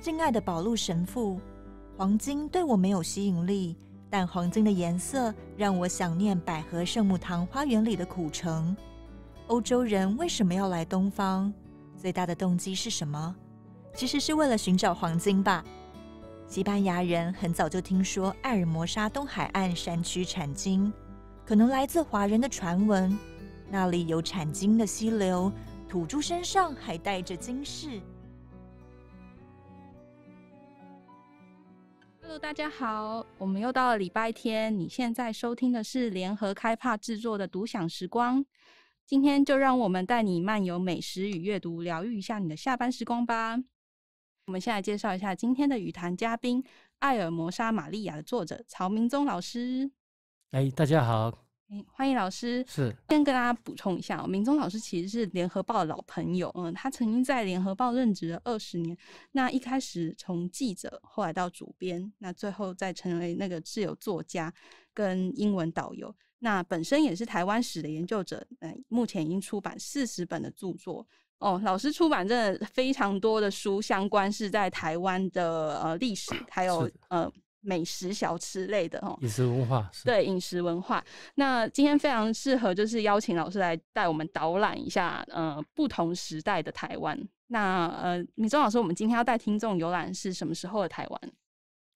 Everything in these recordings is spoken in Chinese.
敬爱的宝路神父，黄金对我没有吸引力，但黄金的颜色让我想念百合圣母堂花园里的古城。欧洲人为什么要来东方？最大的动机是什么？其实是为了寻找黄金吧。西班牙人很早就听说埃尔摩沙东海岸山区产金，可能来自华人的传闻，那里有产金的溪流，土著身上还带着金饰。Hello，大家好，我们又到了礼拜天。你现在收听的是联合开帕制作的独享时光。今天就让我们带你漫游美食与阅读，疗愈一下你的下班时光吧。我们先来介绍一下今天的语谈嘉宾《艾尔摩莎玛利亚》的作者曹明宗老师。哎，大家好。欢迎老师，是先跟大家补充一下，明宗老师其实是联合报的老朋友，嗯，他曾经在联合报任职了二十年，那一开始从记者，后来到主编，那最后再成为那个自由作家跟英文导游，那本身也是台湾史的研究者，嗯，目前已经出版四十本的著作，哦，老师出版真的非常多的书，相关是在台湾的呃历史，还有呃。美食小吃类的哦，饮食文化对饮食文化。那今天非常适合，就是邀请老师来带我们导览一下，呃，不同时代的台湾。那呃，米中老师，我们今天要带听众游览是什么时候的台湾？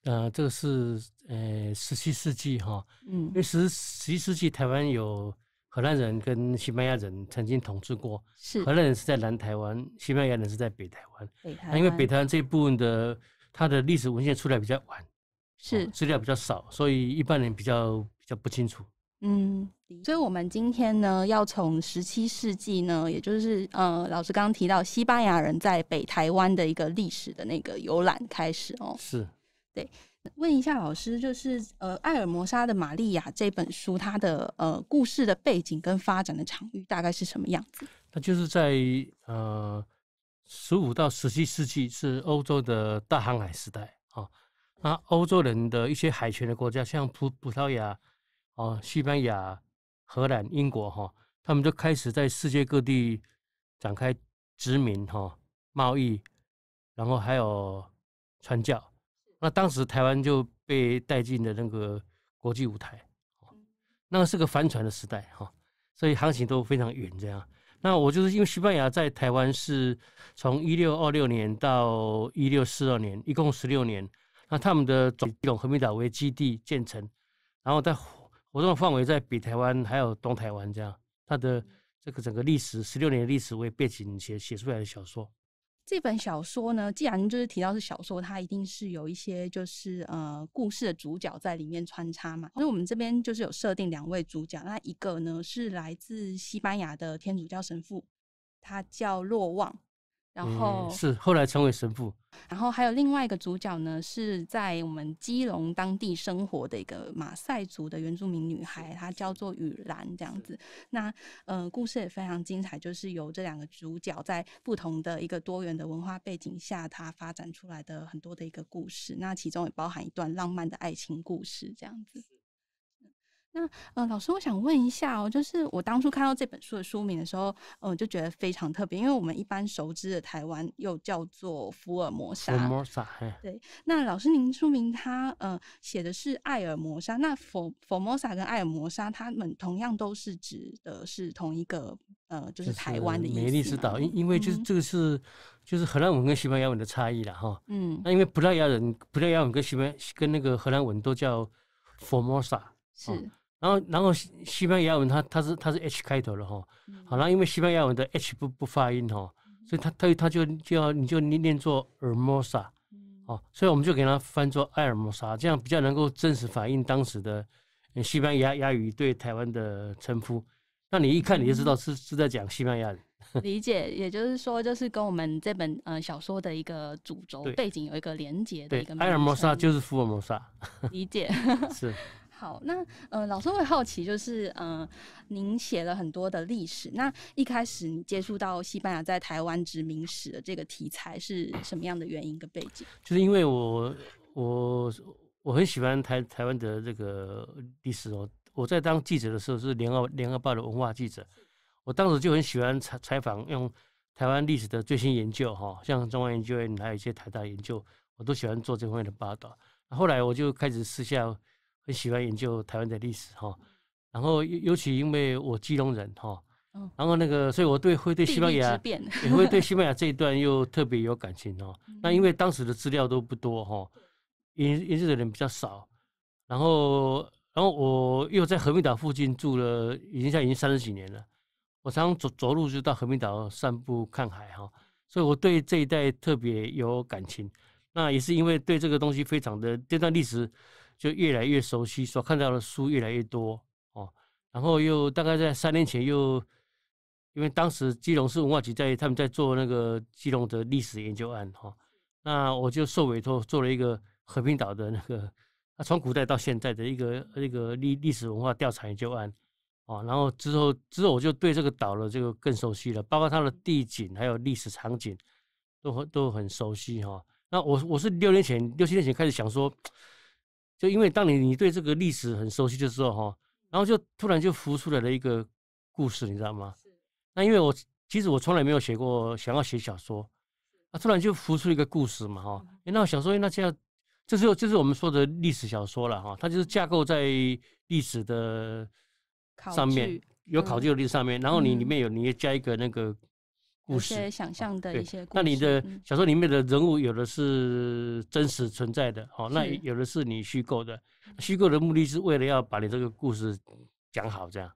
呃，这个是呃十七世纪哈，嗯，因为十七世纪台湾有荷兰人跟西班牙人曾经统治过，是荷兰人是在南台湾，西班牙人是在北台湾。北台湾，因为北台湾这一部分的它的历史文献出来比较晚。是资料比较少，所以一般人比较比较不清楚。嗯，所以我们今天呢，要从十七世纪呢，也就是呃，老师刚刚提到西班牙人在北台湾的一个历史的那个游览开始哦。是，对，问一下老师，就是呃，《艾尔摩莎的玛利亚》这本书，它的呃故事的背景跟发展的场域大概是什么样子？它就是在呃，十五到十七世纪是欧洲的大航海时代。那欧洲人的一些海权的国家，像葡葡萄牙、哦西班牙、荷兰、英国哈，他们就开始在世界各地展开殖民哈、贸易，然后还有传教。那当时台湾就被带进了那个国际舞台，那个是个帆船的时代哈，所以航行都非常远这样。那我就是因为西班牙在台湾是从一六二六年到一六四二年，一共十六年。那他们的总这种平岛为基地建成，然后在活动的范围在北台湾还有东台湾这样，它的这个整个历史十六年的历史为背景写写出来的小说。这本小说呢，既然就是提到是小说，它一定是有一些就是呃故事的主角在里面穿插嘛。所以我们这边就是有设定两位主角，那一个呢是来自西班牙的天主教神父，他叫洛旺。然后是后来成为神父。然后还有另外一个主角呢，是在我们基隆当地生活的一个马赛族的原住民女孩，她叫做雨兰，这样子。那呃，故事也非常精彩，就是由这两个主角在不同的一个多元的文化背景下，她发展出来的很多的一个故事。那其中也包含一段浪漫的爱情故事，这样子。那呃，老师，我想问一下哦，就是我当初看到这本书的书名的时候，嗯，就觉得非常特别，因为我们一般熟知的台湾又叫做福尔摩沙。福尔摩沙，对。那老师，您书名它呃写的是艾尔摩沙，那佛佛摩沙跟艾尔摩沙，他们同样都是指的是同一个呃，就是台湾的意思。美丽之岛，因因为就是这个是就是荷兰文跟西班牙文的差异了哈。嗯。那因为葡萄牙人、葡萄牙文跟西班跟那个荷兰文都叫佛尔摩沙。是。然后，然后西班牙文它它是它是 H 开头的哈，好，然后因为西班牙文的 H 不不发音哈，所以它它它就就要你就念念做 e 摩 m o s a 哦，所以我们就给它翻作埃尔摩萨，这样比较能够真实反映当时的西班牙语对台湾的称呼。那你一看你就知道是是在讲西班牙人。理解，也就是说，就是跟我们这本呃小说的一个主轴背景有一个连接的一个。埃尔摩萨就是福尔摩萨，理解。是。好，那呃，老师会好奇，就是呃，您写了很多的历史。那一开始你接触到西班牙在台湾殖民史的这个题材，是什么样的原因跟背景？就是因为我我我很喜欢台台湾的这个历史哦。我在当记者的时候是联合联合报的文化记者，我当时就很喜欢采采访用台湾历史的最新研究哈，像中央研究院还有一些台大研究，我都喜欢做这方面的报道。后来我就开始私下。很喜欢研究台湾的历史哈，然后尤其因为我基隆人哈，然后那个，所以我对会对西班牙也会对西班牙这一段又特别有感情哈。那因为当时的资料都不多哈，研研究的人比较少，然后然后我又在和平岛附近住了，已经在已经三十几年了。我常常走走路就到和平岛散步看海哈，所以我对这一带特别有感情。那也是因为对这个东西非常的这段历史。就越来越熟悉，所看到的书越来越多哦。然后又大概在三年前，又因为当时基隆市文化局在他们在做那个基隆的历史研究案哈，那我就受委托做了一个和平岛的那个啊，从古代到现在的一个一个历历史文化调查研究案啊。然后之后之后我就对这个岛的这个更熟悉了，包括它的地景还有历史场景都很都很熟悉哈。那我我是六年前六七年前开始想说。就因为当你你对这个历史很熟悉的时候哈，然后就突然就浮出来了一个故事，你知道吗？那因为我其实我从来没有写过，想要写小说，啊，突然就浮出一个故事嘛哈。那小说那这样，就是就是我们说的历史小说了哈，它就是架构在历史的上面，有考究的上面，然后你里面有你也加一个那个。一些想象的一些故事。那你的小说里面的人物，有的是真实存在的，好，那有的是你虚构的。虚构的目的是为了要把你这个故事讲好，这样。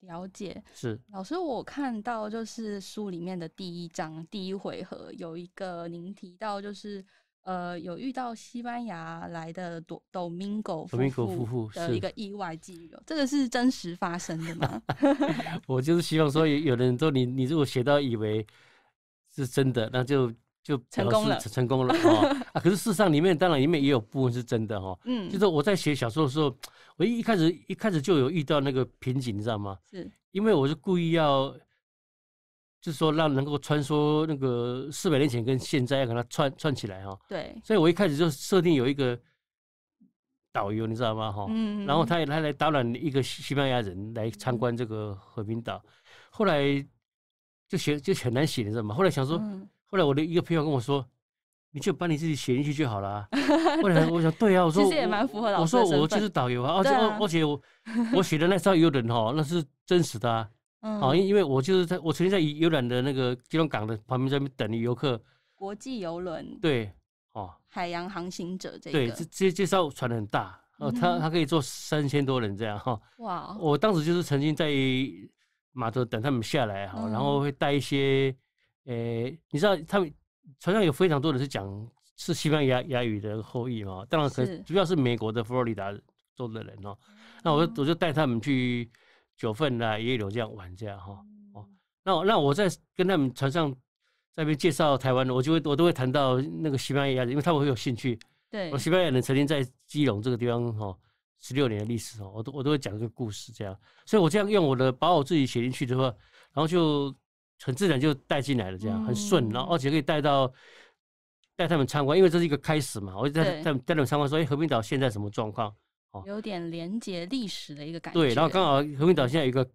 了解。是老师，我看到就是书里面的第一章第一回合，有一个您提到就是。呃，有遇到西班牙来的多 Domingo 夫妇的一个意外际遇，这个是真实发生的吗？我就是希望说，有人都你，你如果写到以为是真的，那就就成功了，成功了啊！啊，可是事实上里面当然里面也有部分是真的哈。嗯，就是我在写小说的时候，我一开始一开始就有遇到那个瓶颈，你知道吗？是因为我是故意要。就是说，让能够穿梭那个四百年前跟现在，要给它串串起来哈。对。所以我一开始就设定有一个导游，你知道吗？哈。嗯然后他他来导览一个西班牙人来参观这个和平岛，后来就写就很难写，你知道吗？后来想说，后来我的一个朋友跟我说，你就把你自己写进去就好了。后来我想，对啊，我说其实也蛮符合老师我说我就是导游啊，而且而且我我写的那张候轮哈，那是真实的。哦，因因为我就是在我曾经在游览的那个基隆港的旁边，在那边等游客。国际游轮，对，哦，海洋航行者这。对，这这介绍船很大哦，它它可以坐三千多人这样哈。哇。我当时就是曾经在码头等他们下来哈，然后会带一些，诶，你知道他们船上有非常多的是讲是西班牙语的后裔嘛，当然可主要是美国的佛罗里达州的人哦，那我我就带他们去。九份啦，也有这样玩这样哈哦。那那我在跟他们船上那边介绍台湾，的，我就会我都会谈到那个西班牙人，因为他们会有兴趣。对，我西班牙人曾经在基隆这个地方哈，十六年的历史哦，我都我都会讲这个故事这样。所以我这样用我的把我自己写进去的话，然后就很自然就带进来了这样，很顺，然后而且可以带到带他们参观，因为这是一个开始嘛。我在带带他们参观说，哎，和平岛现在什么状况？有点连接历史的一个感觉。对，然后刚好和平岛现在有一个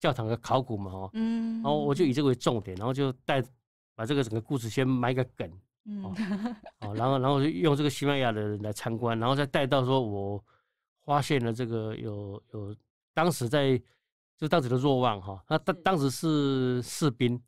教堂的考古嘛，哦，嗯，然后我就以这个为重点，然后就带把这个整个故事先埋个梗，嗯，哦，然后然后用这个西班牙的人来参观，然后再带到说我发现了这个有有当时在就当时的若望哈，那当当时是士兵，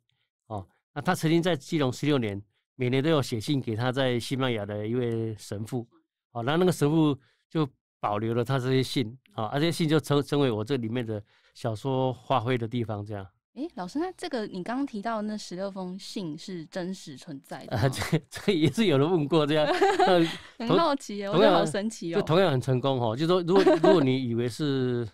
哦，那他曾经在基隆十六年，每年都有写信给他在西班牙的一位神父，哦，然后那个神父就。保留了他这些信啊，而些信就成成为我这里面的小说发挥的地方，这样。哎，老师，那这个你刚刚提到那十六封信是真实存在的？啊，这这也是有人问过这样。很好奇哦，我觉得好神奇哦。就同样很成功哦，就说如果如果你以为是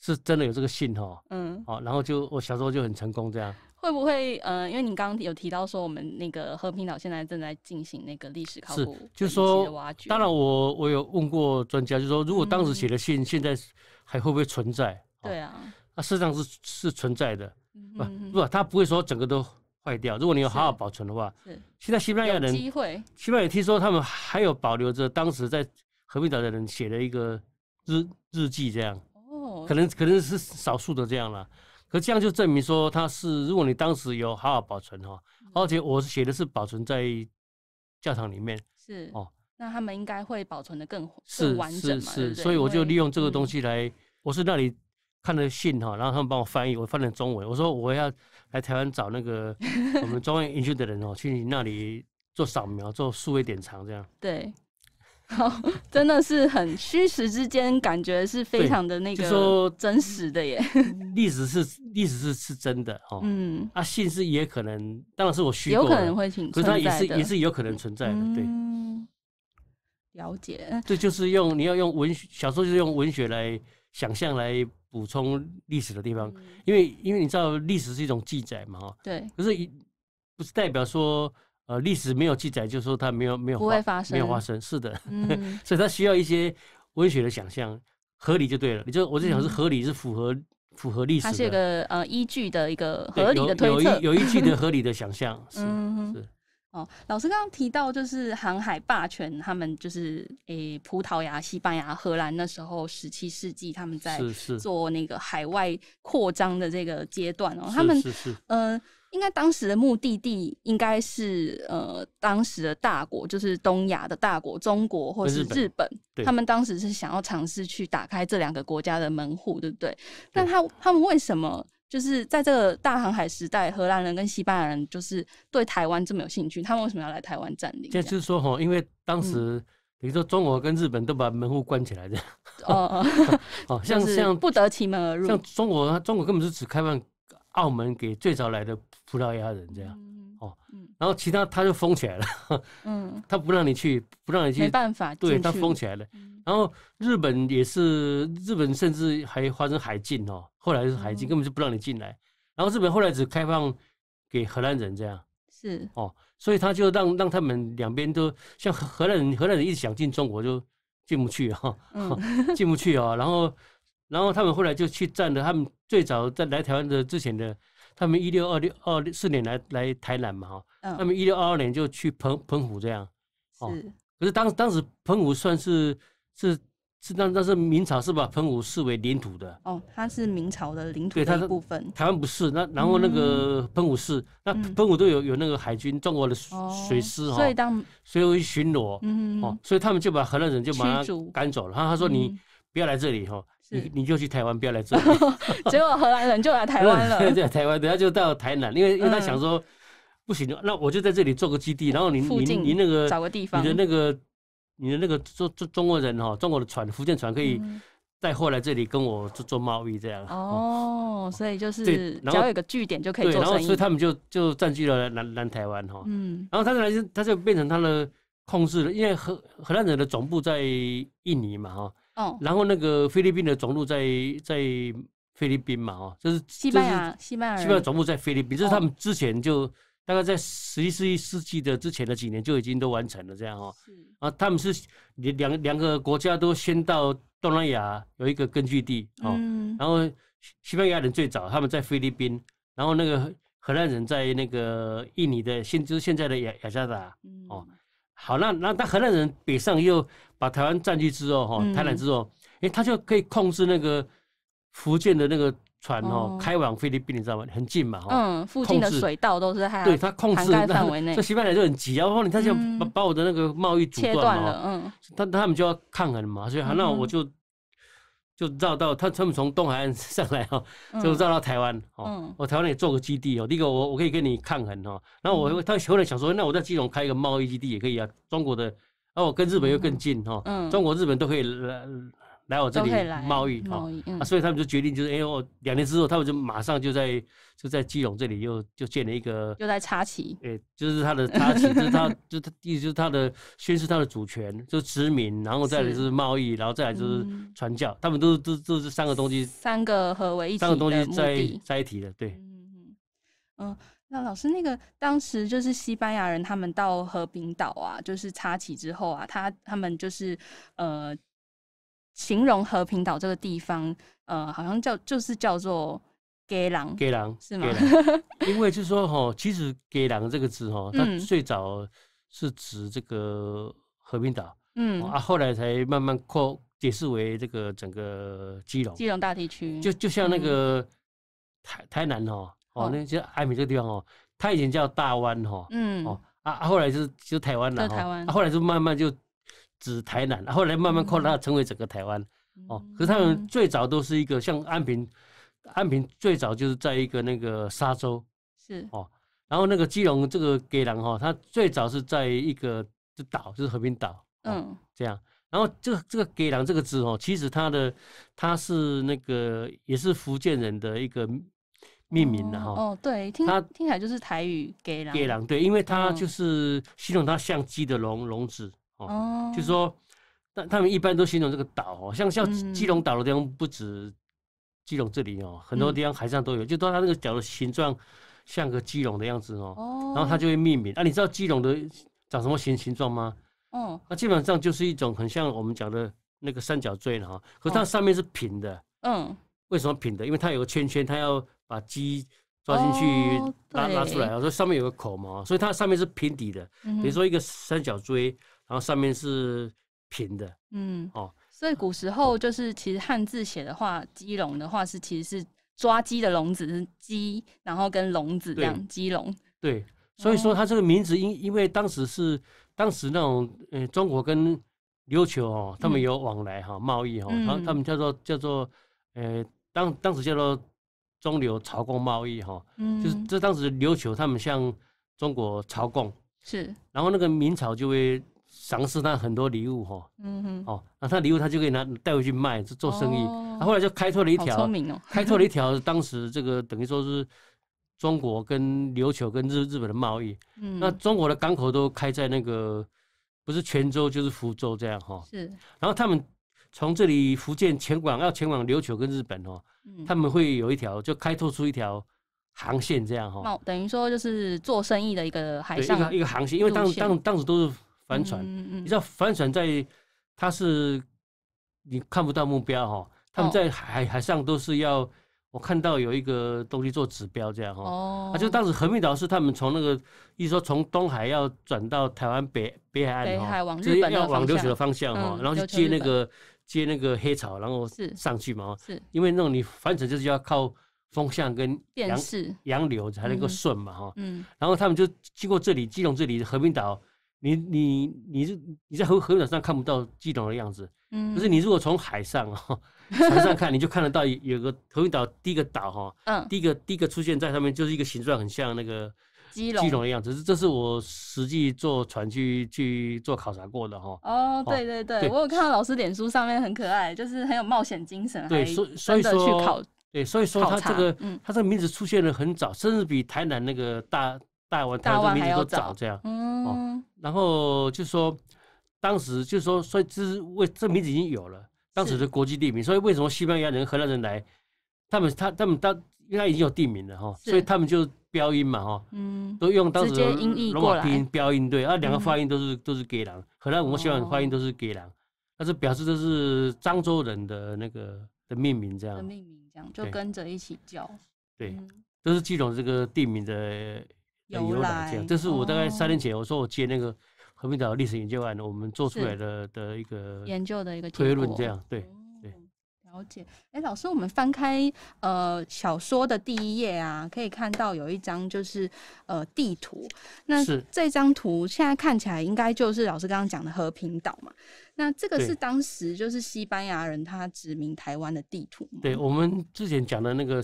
是真的有这个信哦，嗯，好，然后就我小时候就很成功这样。会不会呃？因为你刚刚有提到说，我们那个和平岛现在正在进行那个历史考古，就是说当然，我我有问过专家，就是说如果当时写的信，现在还会不会存在？对啊，那事实上是是存在的，不不，他不会说整个都坏掉。如果你有好好保存的话，是。现在西班牙人机会，西班牙听说他们还有保留着当时在和平岛的人写的一个日日记，这样可能可能是少数的这样了。可这样就证明说他是，如果你当时有好好保存哈，而且我写的是保存在教堂里面，是哦，那他们应该会保存的更是完整嘛，所以我就利用这个东西来，我是那里看了信哈，然后他们帮我翻译，我翻成中文，我说我要来台湾找那个 我们中央研究的人哦，去你那里做扫描、做数位典藏这样。对。好，真的是很虚实之间，感觉是非常的那个，说真实的耶。历史是历史是是真的哦，嗯，啊，信是也可能，当然是我虚构，有可能会请。可是它也是也是有可能存在的，对。了解，这就是用你要用文学小说，就是用文学来想象来补充历史的地方，因为因为你知道历史是一种记载嘛，哈，对，可是不是代表说。呃，历史没有记载，就说它没有没有不会发生，没有发生，是的，所以它需要一些文学的想象，合理就对了。你就我就想是合理，是符合符合历史。它是一个呃依据的一个合理的推测，有依有的合理的想象 是是。哦，老师刚刚提到就是航海霸权，他们就是诶葡萄牙、西班牙、荷兰那时候十七世纪他们在做那个海外扩张的这个阶段哦，他们是嗯。应该当时的目的地应该是呃，当时的大国就是东亚的大国，中国或是日本。他们当时是想要尝试去打开这两个国家的门户，对不对？那他他们为什么就是在这个大航海时代，荷兰人跟西班牙人就是对台湾这么有兴趣？他们为什么要来台湾占领？就是说，哈，因为当时比如说中国跟日本都把门户关起来的。哦。哦，像像不得其门而入。像中国，中国根本是只开放。澳门给最早来的葡萄牙人这样哦，然后其他他就封起来了，嗯，他不让你去，不让你去，没办法，对他封起来了。然后日本也是，日本甚至还发生海禁哦，后来是海禁，根本就不让你进来。然后日本后来只开放给荷兰人这样，是哦，所以他就让让他们两边都像荷兰人，荷兰人一直想进中国就进不去哈，进不去哦，然后。然后他们后来就去占了。他们最早在来台湾的之前的，他们一六二六二四年来来台南嘛哈。嗯。他们一六二二年就去澎澎湖这样。是。可是当当时澎湖算是是是，那那是明朝是把澎湖视为领土的。哦，它是明朝的领土。对，它一部分。台湾不是。那然后那个澎湖是，那澎湖都有有那个海军中国的水师哈。所以当所以去巡逻。嗯哦，所以他们就把荷兰人就把他赶走了。然后他说你不要来这里哈。你你就去台湾，不要来这里。结果荷兰人就来台湾了。对 台湾，等下就到台南，因为因为他想说，不行，那我就在这里做个基地。然后你你你那个找个地方，你的那个你的那个中中中国人哈，中国的船，福建船可以带货来这里跟我做做贸易这样。哦，所以就是只要有个据点就可以做生意。所以他们就就占据了南南台湾哈。嗯。然后他本来就他就变成他的控制了，因为荷荷兰人的总部在印尼嘛哈。然后那个菲律宾的总部在在菲律宾嘛，哦，就是西班牙，西班牙，西班牙总部在菲律宾，这是他们之前就大概在十一世纪的之前的几年就已经都完成了这样哦。啊，他们是两两个国家都先到东南亚有一个根据地哦，然后西班牙人最早他们在菲律宾，然后那个荷兰人在那个印尼的现就是现在的雅雅加达哦，好，那那那荷兰人北上又。把台湾占据之后，哈，台南之后，哎，他就可以控制那个福建的那个船，哈，开往菲律宾，你知道吗？很近嘛，哈，附近的水道都是他控制范围内，西班牙就很急啊。然后他就把我的那个贸易阻断了，嗯，他他们就要抗衡嘛，所以那我就就绕到他，他们从东海岸上来，哈，就绕到台湾，嗯，我台湾也做个基地哦，第一个我我可以跟你抗衡，哈。那我他后来想说，那我在基隆开一个贸易基地也可以啊，中国的。那我跟日本又更近哈，中国、日本都可以来来我这里贸易哈，所以他们就决定就是，哎呦，两年之后他们就马上就在就在基隆这里又就建了一个，又在插旗，对，就是他的插旗，就是他就他意思就是他的宣示他的主权，就殖民，然后再来就是贸易，然后再来就是传教，他们都都都是三个东西，三个合为一，三个东西在在一起的，对，嗯嗯。那老师，那个当时就是西班牙人，他们到和平岛啊，就是插旗之后啊，他他们就是呃，形容和平岛这个地方，呃，好像叫就是叫做“给狼”，给狼是吗？因为是说哈，其实“给狼”这个字哈，它最早是指这个和平岛，嗯啊，后来才慢慢扩解释为这个整个基隆基隆大地区，就就像那个台台南哦。哦，那就安平这个地方哦，它以前叫大湾哈，嗯，哦啊，后来就是就台湾了哈，后来就慢慢就指台南，后来慢慢扩大成为整个台湾。哦，可是他们最早都是一个像安平，安平最早就是在一个那个沙洲，是哦，然后那个基隆这个给郎哈，它最早是在一个就岛，就是和平岛，嗯，这样。然后这个这个给郎这个字哦，其实它的它是那个也是福建人的一个。命名的哈哦，对，它听起来就是台语“给狼”，“给狼”对，因为它就是形容它像鸡的笼笼子哦，就是说，但他们一般都形容这个岛哦，像像鸡笼岛的地方不止鸡笼这里哦，很多地方海上都有，就它那个角的形状像个鸡笼的样子哦，然后它就会命名。那你知道鸡笼的长什么形形状吗？哦，那基本上就是一种很像我们讲的那个三角锥哈，可是它上面是平的。嗯，为什么平的？因为它有个圈圈，它要。把鸡抓进去拉拉出来，我说上面有个口嘛，所以它上面是平底的。比如说一个三角锥，然后上面是平的。嗯，哦，所以古时候就是其实汉字写的话，鸡笼的话是其实是抓鸡的笼子，是鸡然后跟笼子这样，鸡笼。对，所以说它这个名字因因为当时是当时那种呃中国跟琉球哦，他们有往来哈贸易哈，他他们叫做叫做呃当当时叫做。中琉朝贡贸易哈，嗯，就是这当时琉球他们向中国朝贡，是，然后那个明朝就会赏赐他很多礼物哈，嗯嗯，哦，那他礼物他就可以拿带回去卖，就做生意，他后来就开拓了一条，开拓了一条当时这个等于说是中国跟琉球跟日日本的贸易，嗯，那中国的港口都开在那个不是泉州就是福州这样哈，是，然后他们。从这里福建前往要前往琉球跟日本哦，他们会有一条就开拓出一条航线这样哈。等于说就是做生意的一个海上一个航线，因为当当当时都是帆船，你知道帆船在它是你看不到目标哈。他们在海海上都是要我看到有一个东西做指标这样哈。哦，就当时合璧岛是他们从那个，意思说从东海要转到台湾北北海岸，北海往日本要往琉球的方向哈，然后去接那个。接那个黑潮，然后上去嘛，是，因为那种你繁殖就是要靠风向跟洋洋流才能够顺嘛，哈，嗯，然后他们就经过这里基隆这里和平岛，你你你是你在和和平岛上看不到基隆的样子，嗯，可是你如果从海上船 上看，你就看得到有个和平岛第一个岛哈，嗯，第一个第一个出现在上面就是一个形状很像那个。基隆基隆一样，只是这是我实际坐船去去做考察过的哈。哦，对对对，我有看到老师脸书上面很可爱，就是很有冒险精神对，所以所以说，对，所以说他这个，嗯，他这个名字出现的很早，甚至比台南那个大大湾大湾名字都早，这样，嗯。然后就说，当时就说，所以这是为这名字已经有了，当时的国际地名，所以为什么西班牙人、荷兰人来，他们他他们当，因为他已经有地名了哈，所以他们就。标音嘛，哈，嗯，都用当时，如果音标音对，啊，两个发音都是都是“给狼，可能我们希望发音都是“给狼，但是表示这是漳州人的那个的命名这样，命名这样就跟着一起叫，对，都是记种这个地名的由来这样，这是我大概三年前我说我接那个和平岛历史研究案，我们做出来的的一个研究的一个推论这样，对。了解，哎，老师，我们翻开呃小说的第一页啊，可以看到有一张就是呃地图。那这张图现在看起来应该就是老师刚刚讲的和平岛嘛？那这个是当时就是西班牙人他殖民台湾的地图。对，我们之前讲的那个，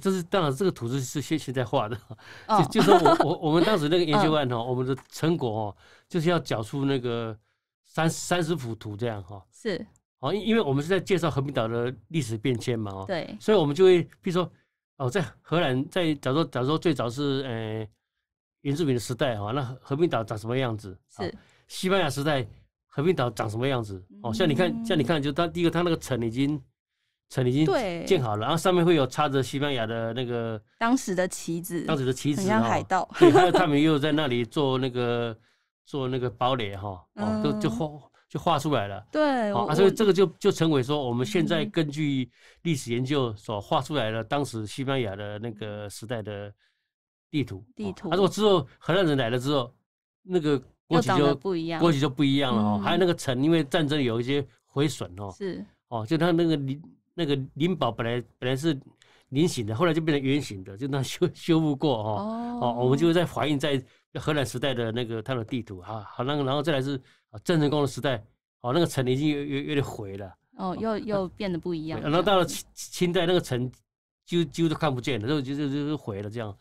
这是当然，这个图是是现现在画的，就就是我我 我们当时那个研究案哦，我们的成果哦，就是要缴出那个三三十幅图这样哈。是。哦，因因为我们是在介绍和平岛的历史变迁嘛，哦，对，所以我们就会，比如说，哦，在荷兰，在假如说，假如说最早是，呃，原住民的时代，哈，那和平岛长什么样子？是西班牙时代和平岛长什么样子？哦，像你看，像你看，就它第一个，它那个城已经城已经建好了，然后上面会有插着西班牙的那个当时的旗子，当时的旗子，海盗，对，还有他们又在那里做那个做那个堡垒，哈，哦，都就后。就画出来了，对，好，所以这个就就成为说我们现在根据历史研究所画出来的当时西班牙的那个时代的地图。地图。那如果之后荷兰人来了之后，那个国旗就不一样，国旗就不一样了哦。还有那个城，因为战争有一些毁损哦。是。哦，就它那个林那个林堡本来本来是菱形的，后来就变成圆形的，就那修修复过哦。哦。哦，我们就在怀映在荷兰时代的那个它的地图啊，好那个然后再来是。郑成功的时代，哦，那个城已经有有有点毁了，哦，又又变得不一样。然后到了清清代，那个城就几乎都看不见了，就就就就毁了这样，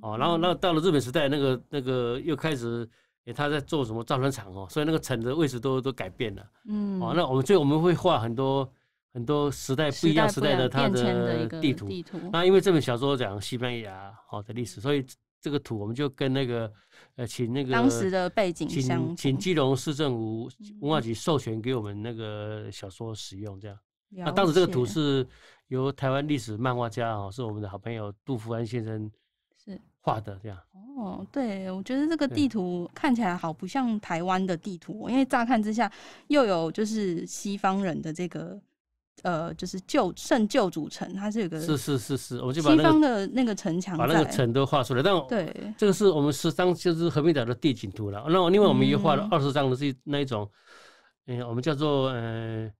哦，然后那到了日本时代，那个那个又开始，他在做什么造船厂哦，所以那个城的位置都都改变了，嗯，哦，那我们最我们会画很多很多时代不一样时代的它的地图，那因为这本小说讲西班牙好的历史，所以。这个图我们就跟那个呃，请那个当时的背景相请，请基隆市政府文化局授权给我们那个小说使用，这样。那当时这个图是由台湾历史漫画家哦，是我们的好朋友杜福安先生是画的，这样。哦，对，我觉得这个地图看起来好不像台湾的地图，因为乍看之下又有就是西方人的这个。呃，就是旧圣旧主城，它是有个是是是是，我就把西方的那个城墙把那个城都画出来。但对这个是我们十张就是和平岛的地景图了。那另外我们又画了二十张的是那一种，嗯，我们叫做呃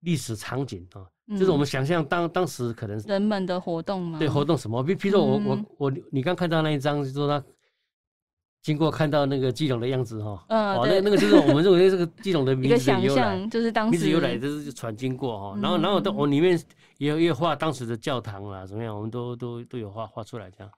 历史场景啊，就是我们想象当当时可能是人们的活动嘛，对活动什么？比比如说我我我你刚看到那一张就是、说他。经过看到那个基隆的样子哈，嗯，哦，那那个就是我们认为这个基隆的，名个想象就是当时一直有来就是船经过哈，然后然后都我里面也有也画当时的教堂啊怎么样，我们都都都有画画出来这样。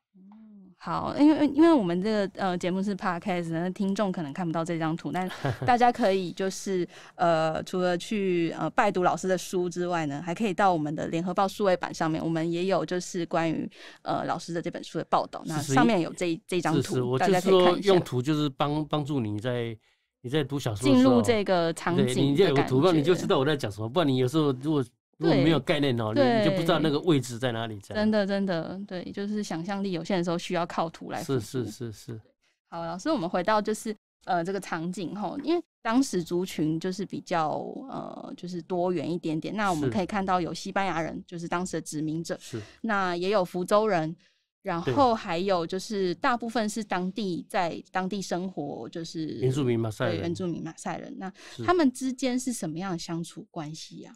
好，因为因为我们这个呃节目是 podcast，那听众可能看不到这张图，但 大家可以就是呃，除了去呃拜读老师的书之外呢，还可以到我们的联合报数位版上面，我们也有就是关于呃老师的这本书的报道，那上面有这这张图。我就是说，用图就是帮帮助你在你在读小说进入这个场景，你有图然你就知道我在讲什么。不然你有时候如果如果没有概念哦，你就不知道那个位置在哪里。真的，真的，对，就是想象力有限的时候，需要靠图来。是是是是。好，老师，我们回到就是呃这个场景哈，因为当时族群就是比较呃就是多元一点点。那我们可以看到有西班牙人，就是当时的殖民者，是那也有福州人，然后还有就是大部分是当地在当地生活，就是原住民嘛，对，原住民马赛人。那他们之间是什么样相处关系呀？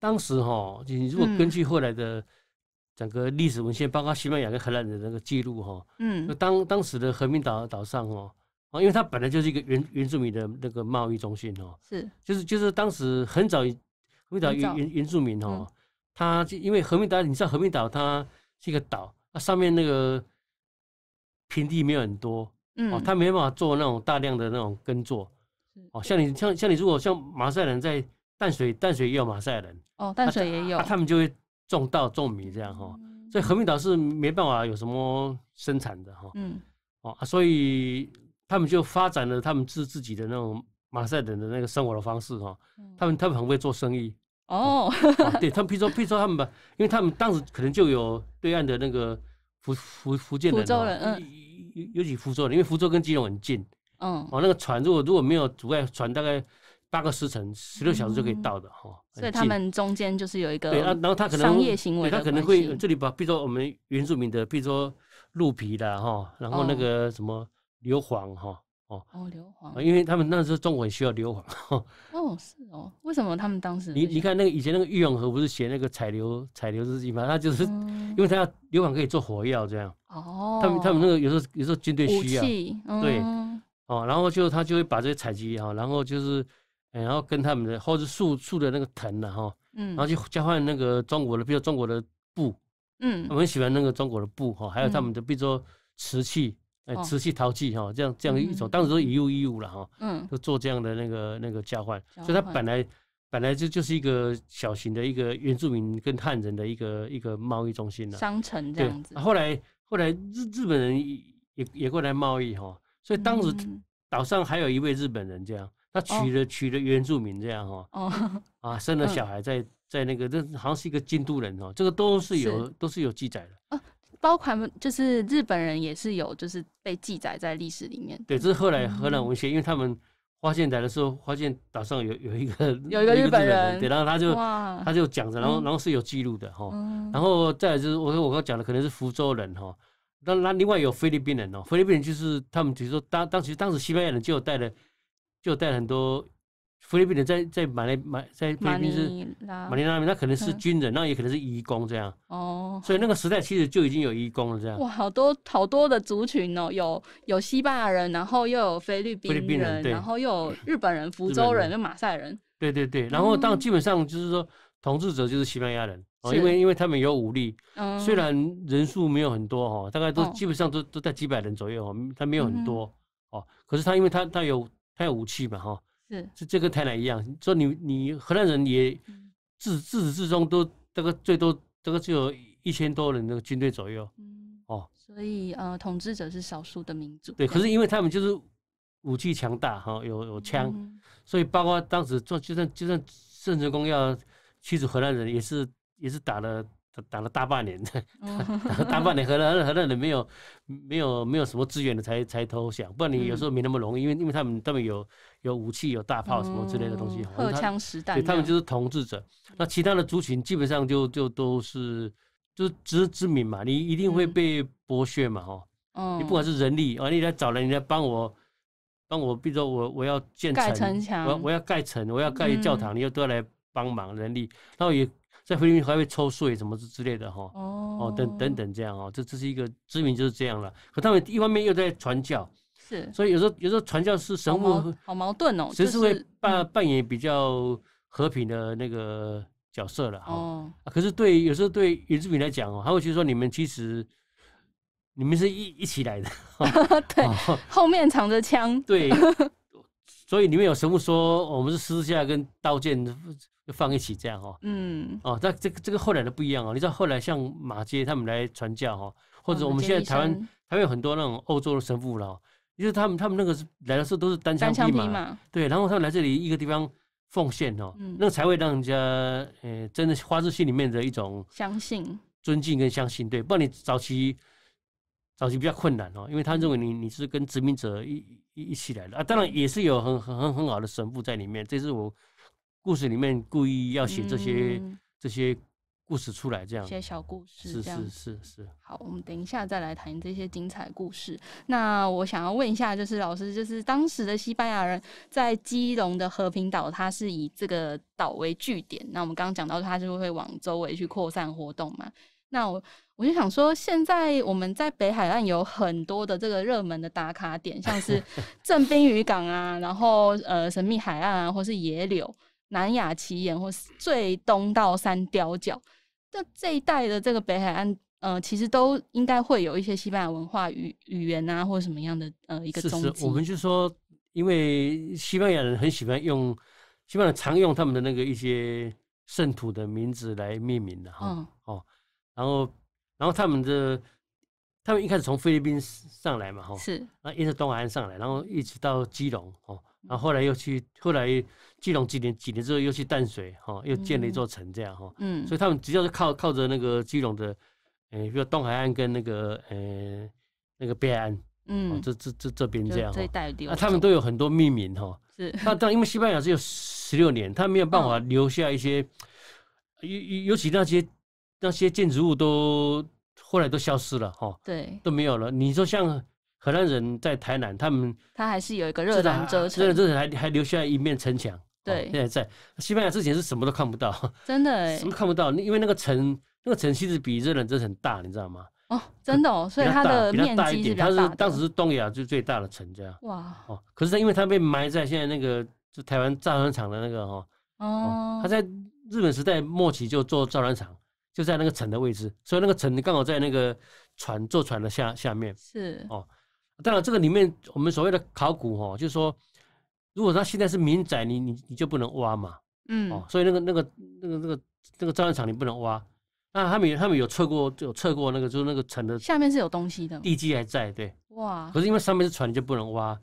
当时哈，你如果根据后来的整个历史文献，包括西班牙跟荷兰的那个记录哈，嗯，当当时的和平岛岛上哦，啊，因为它本来就是一个原原住民的那个贸易中心哦，是，就是就是当时很早很早原原原住民哦，它就因为和平岛，你知道和平岛它是一个岛，它上面那个平地没有很多，嗯，它没办法做那种大量的那种耕作，哦，像你像像你如果像马赛人在。淡水淡水也有马赛人哦，淡水也有，他们就会种稻种米这样哈，所以和平岛是没办法有什么生产的哈，嗯哦，所以他们就发展了他们自自己的那种马赛人的那个生活的方式哈，他们他们很会做生意哦，对他们，譬如说譬如说他们吧，因为他们当时可能就有对岸的那个福福福建福州人，嗯，尤尤其福州人，因为福州跟金隆很近，嗯，哦，那个船如果如果没有阻碍，船大概。八个时辰，十六小时就可以到的哈，所以他们中间就是有一个对啊，然后他可能商业行为，他可能会这里把，比如说我们原住民的，比如说鹿皮的哈，然后那个什么硫磺哈，哦哦硫磺，因为他们那时候中国很需要硫磺哦，是哦，为什么他们当时你你看那个以前那个玉永河不是写那个采硫采硫的事吗？他就是 因为他要硫磺可以做火药这样哦，他们他们那个有时候有时候军队需要对哦，然后就他就会把这些采集哈，然后就是。然后跟他们的，或是树树的那个藤了哈，嗯，然后去交换那个中国的，比如中国的布，嗯，我很喜欢那个中国的布哈，还有他们的，比如说瓷器，哎，瓷器陶器哈，这样这样一种，当时都以物易物了哈，嗯，就做这样的那个那个交换，所以它本来本来就就是一个小型的一个原住民跟汉人的一个一个贸易中心了，商城这样子。后来后来日日本人也也过来贸易哈，所以当时岛上还有一位日本人这样。他娶了娶了原住民这样哈，啊，生了小孩在在那个，这好像是一个京都人哦，这个都是有都是有记载的，包括就是日本人也是有，就是被记载在历史里面。对，这是后来荷兰文学，因为他们发现仔的时候，发现岛上有 有一个有一个日本人，对，然后他就他就讲着，然后然后是有记录的哈，然后再就是我说我刚讲的可能是福州人哈，那那另外有菲律宾人哦，菲律宾人就是他们，比如说当当时当时西班牙人就有带了。就带很多菲律宾人在在马来买在菲律宾是马尼拉那边，那可能是军人，那也可能是义工这样。哦，所以那个时代其实就已经有义工了这样。哇，好多好多的族群哦，有有西班牙人，然后又有菲律宾人，然后又有日本人、福州人、马赛人。对对对，然后当基本上就是说，统治者就是西班牙人，哦，因为因为他们有武力，虽然人数没有很多哈，大概都基本上都都在几百人左右哈，他没有很多哦，可是他因为他他有。有武器嘛，哈，是，这这个太难一样。说你你荷兰人也自自始至终都这个最多这个只有一千多人的军队左右，嗯，哦，所以呃，统治者是少数的民族，对。可是因为他们就是武器强大，哈，有有枪，所以包括当时做就算就算郑成功要驱逐荷兰人，也是也是打了。打了大半年，打了大半年和那和那人没有没有没有什么资源的才才投降，不然你有时候没那么容易，因为因为他们他们有有武器有大炮什么之类的东西，荷枪实弹，他们就是统治者，那其他的族群基本上就就都是就是殖知之嘛，你一定会被剥削嘛，哈，你不管是人力啊，你来找人，你来帮我帮我，比如说我我要建城，我我要盖城，我要盖教堂，你要都要来帮忙人力，然后也。在菲律宾还会抽税什么之之类的哈哦哦等等等这样哦，这这是一个知名就是这样了。可他们一方面又在传教，是，所以有时候有时候传教是神父好矛盾哦，其实是扮扮演比较和平的那个角色了哈。可是对有时候对原住民来讲哦，他会得说你们其实你们是一一起来的，对，后面藏着枪，对，所以里面有神父说我们是私下跟刀剑。就放一起这样哈，嗯，哦，那这个这个后来的不一样哦，你知道后来像马街他们来传教哈，或者我们现在台湾台湾有很多那种欧洲的神父了，因为他们他们那个是来的时候都是单枪匹马，对，然后他们来这里一个地方奉献哦，那个才会让人家呃真的发自心里面的一种相信、尊敬跟相信，对，不然你早期早期比较困难哦，因为他认为你你是跟殖民者一一起来的啊，当然也是有很很很很好的神父在里面，这是我。故事里面故意要写这些这些故事出来，这样写小故事，是是是是。好，我们等一下再来谈这些精彩故事。那我想要问一下，就是老师，就是当时的西班牙人在基隆的和平岛，它是以这个岛为据点。那我们刚刚讲到，它就会往周围去扩散活动嘛？那我我就想说，现在我们在北海岸有很多的这个热门的打卡点，像是镇 滨渔港啊，然后呃神秘海岸啊，或是野柳。南亚奇岩，或是最东到三雕角，那这一带的这个北海岸，呃，其实都应该会有一些西班牙文化语语言啊，或者什么样的呃一个。确实，我们就说，因为西班牙人很喜欢用西班牙常用他们的那个一些圣土的名字来命名的哈。嗯。哦，然后，然后他们的，他们一开始从菲律宾上来嘛，哈，是，那沿着东海岸上来，然后一直到基隆，哦。然后后来又去，后来基隆几年几年之后又去淡水，哈，又建了一座城这样哈。嗯，所以他们主要是靠靠着那个基隆的，哎，比如东海岸跟那个呃那个北岸，嗯，这这这这边这样，啊，他们都有很多命名哈。是，那但因为西班牙只有十六年，他没有办法留下一些尤尤其那些那些建筑物都后来都消失了哈。对，都没有了。你说像。荷兰人在台南，他们他还是有一个热兰遮城，热兰遮城还还留下一面城墙，对，现在在西班牙之前是什么都看不到，真的 什么看不到，因为那个城那个城其实比热兰遮城大，你知道吗？哦，真的哦，所以它的面积它是当时是东亚就最大的城这样。哇哦，可是它因为它被埋在现在那个就台湾造船厂的那个哈哦，它在日本时代末期就做造船厂，就在那个城的位置，所以那个城刚好在那个船坐船的下下面，是哦。当然，这个里面我们所谓的考古哦，就是说，如果它现在是民宅，你你你就不能挖嘛。嗯。哦，所以那个那个那个那个那个造船厂你不能挖。那他们他们有测过，有测过那个就是那个城的下面是有东西的，地基还在，对。哇。可是因为上面是船，你就不能挖。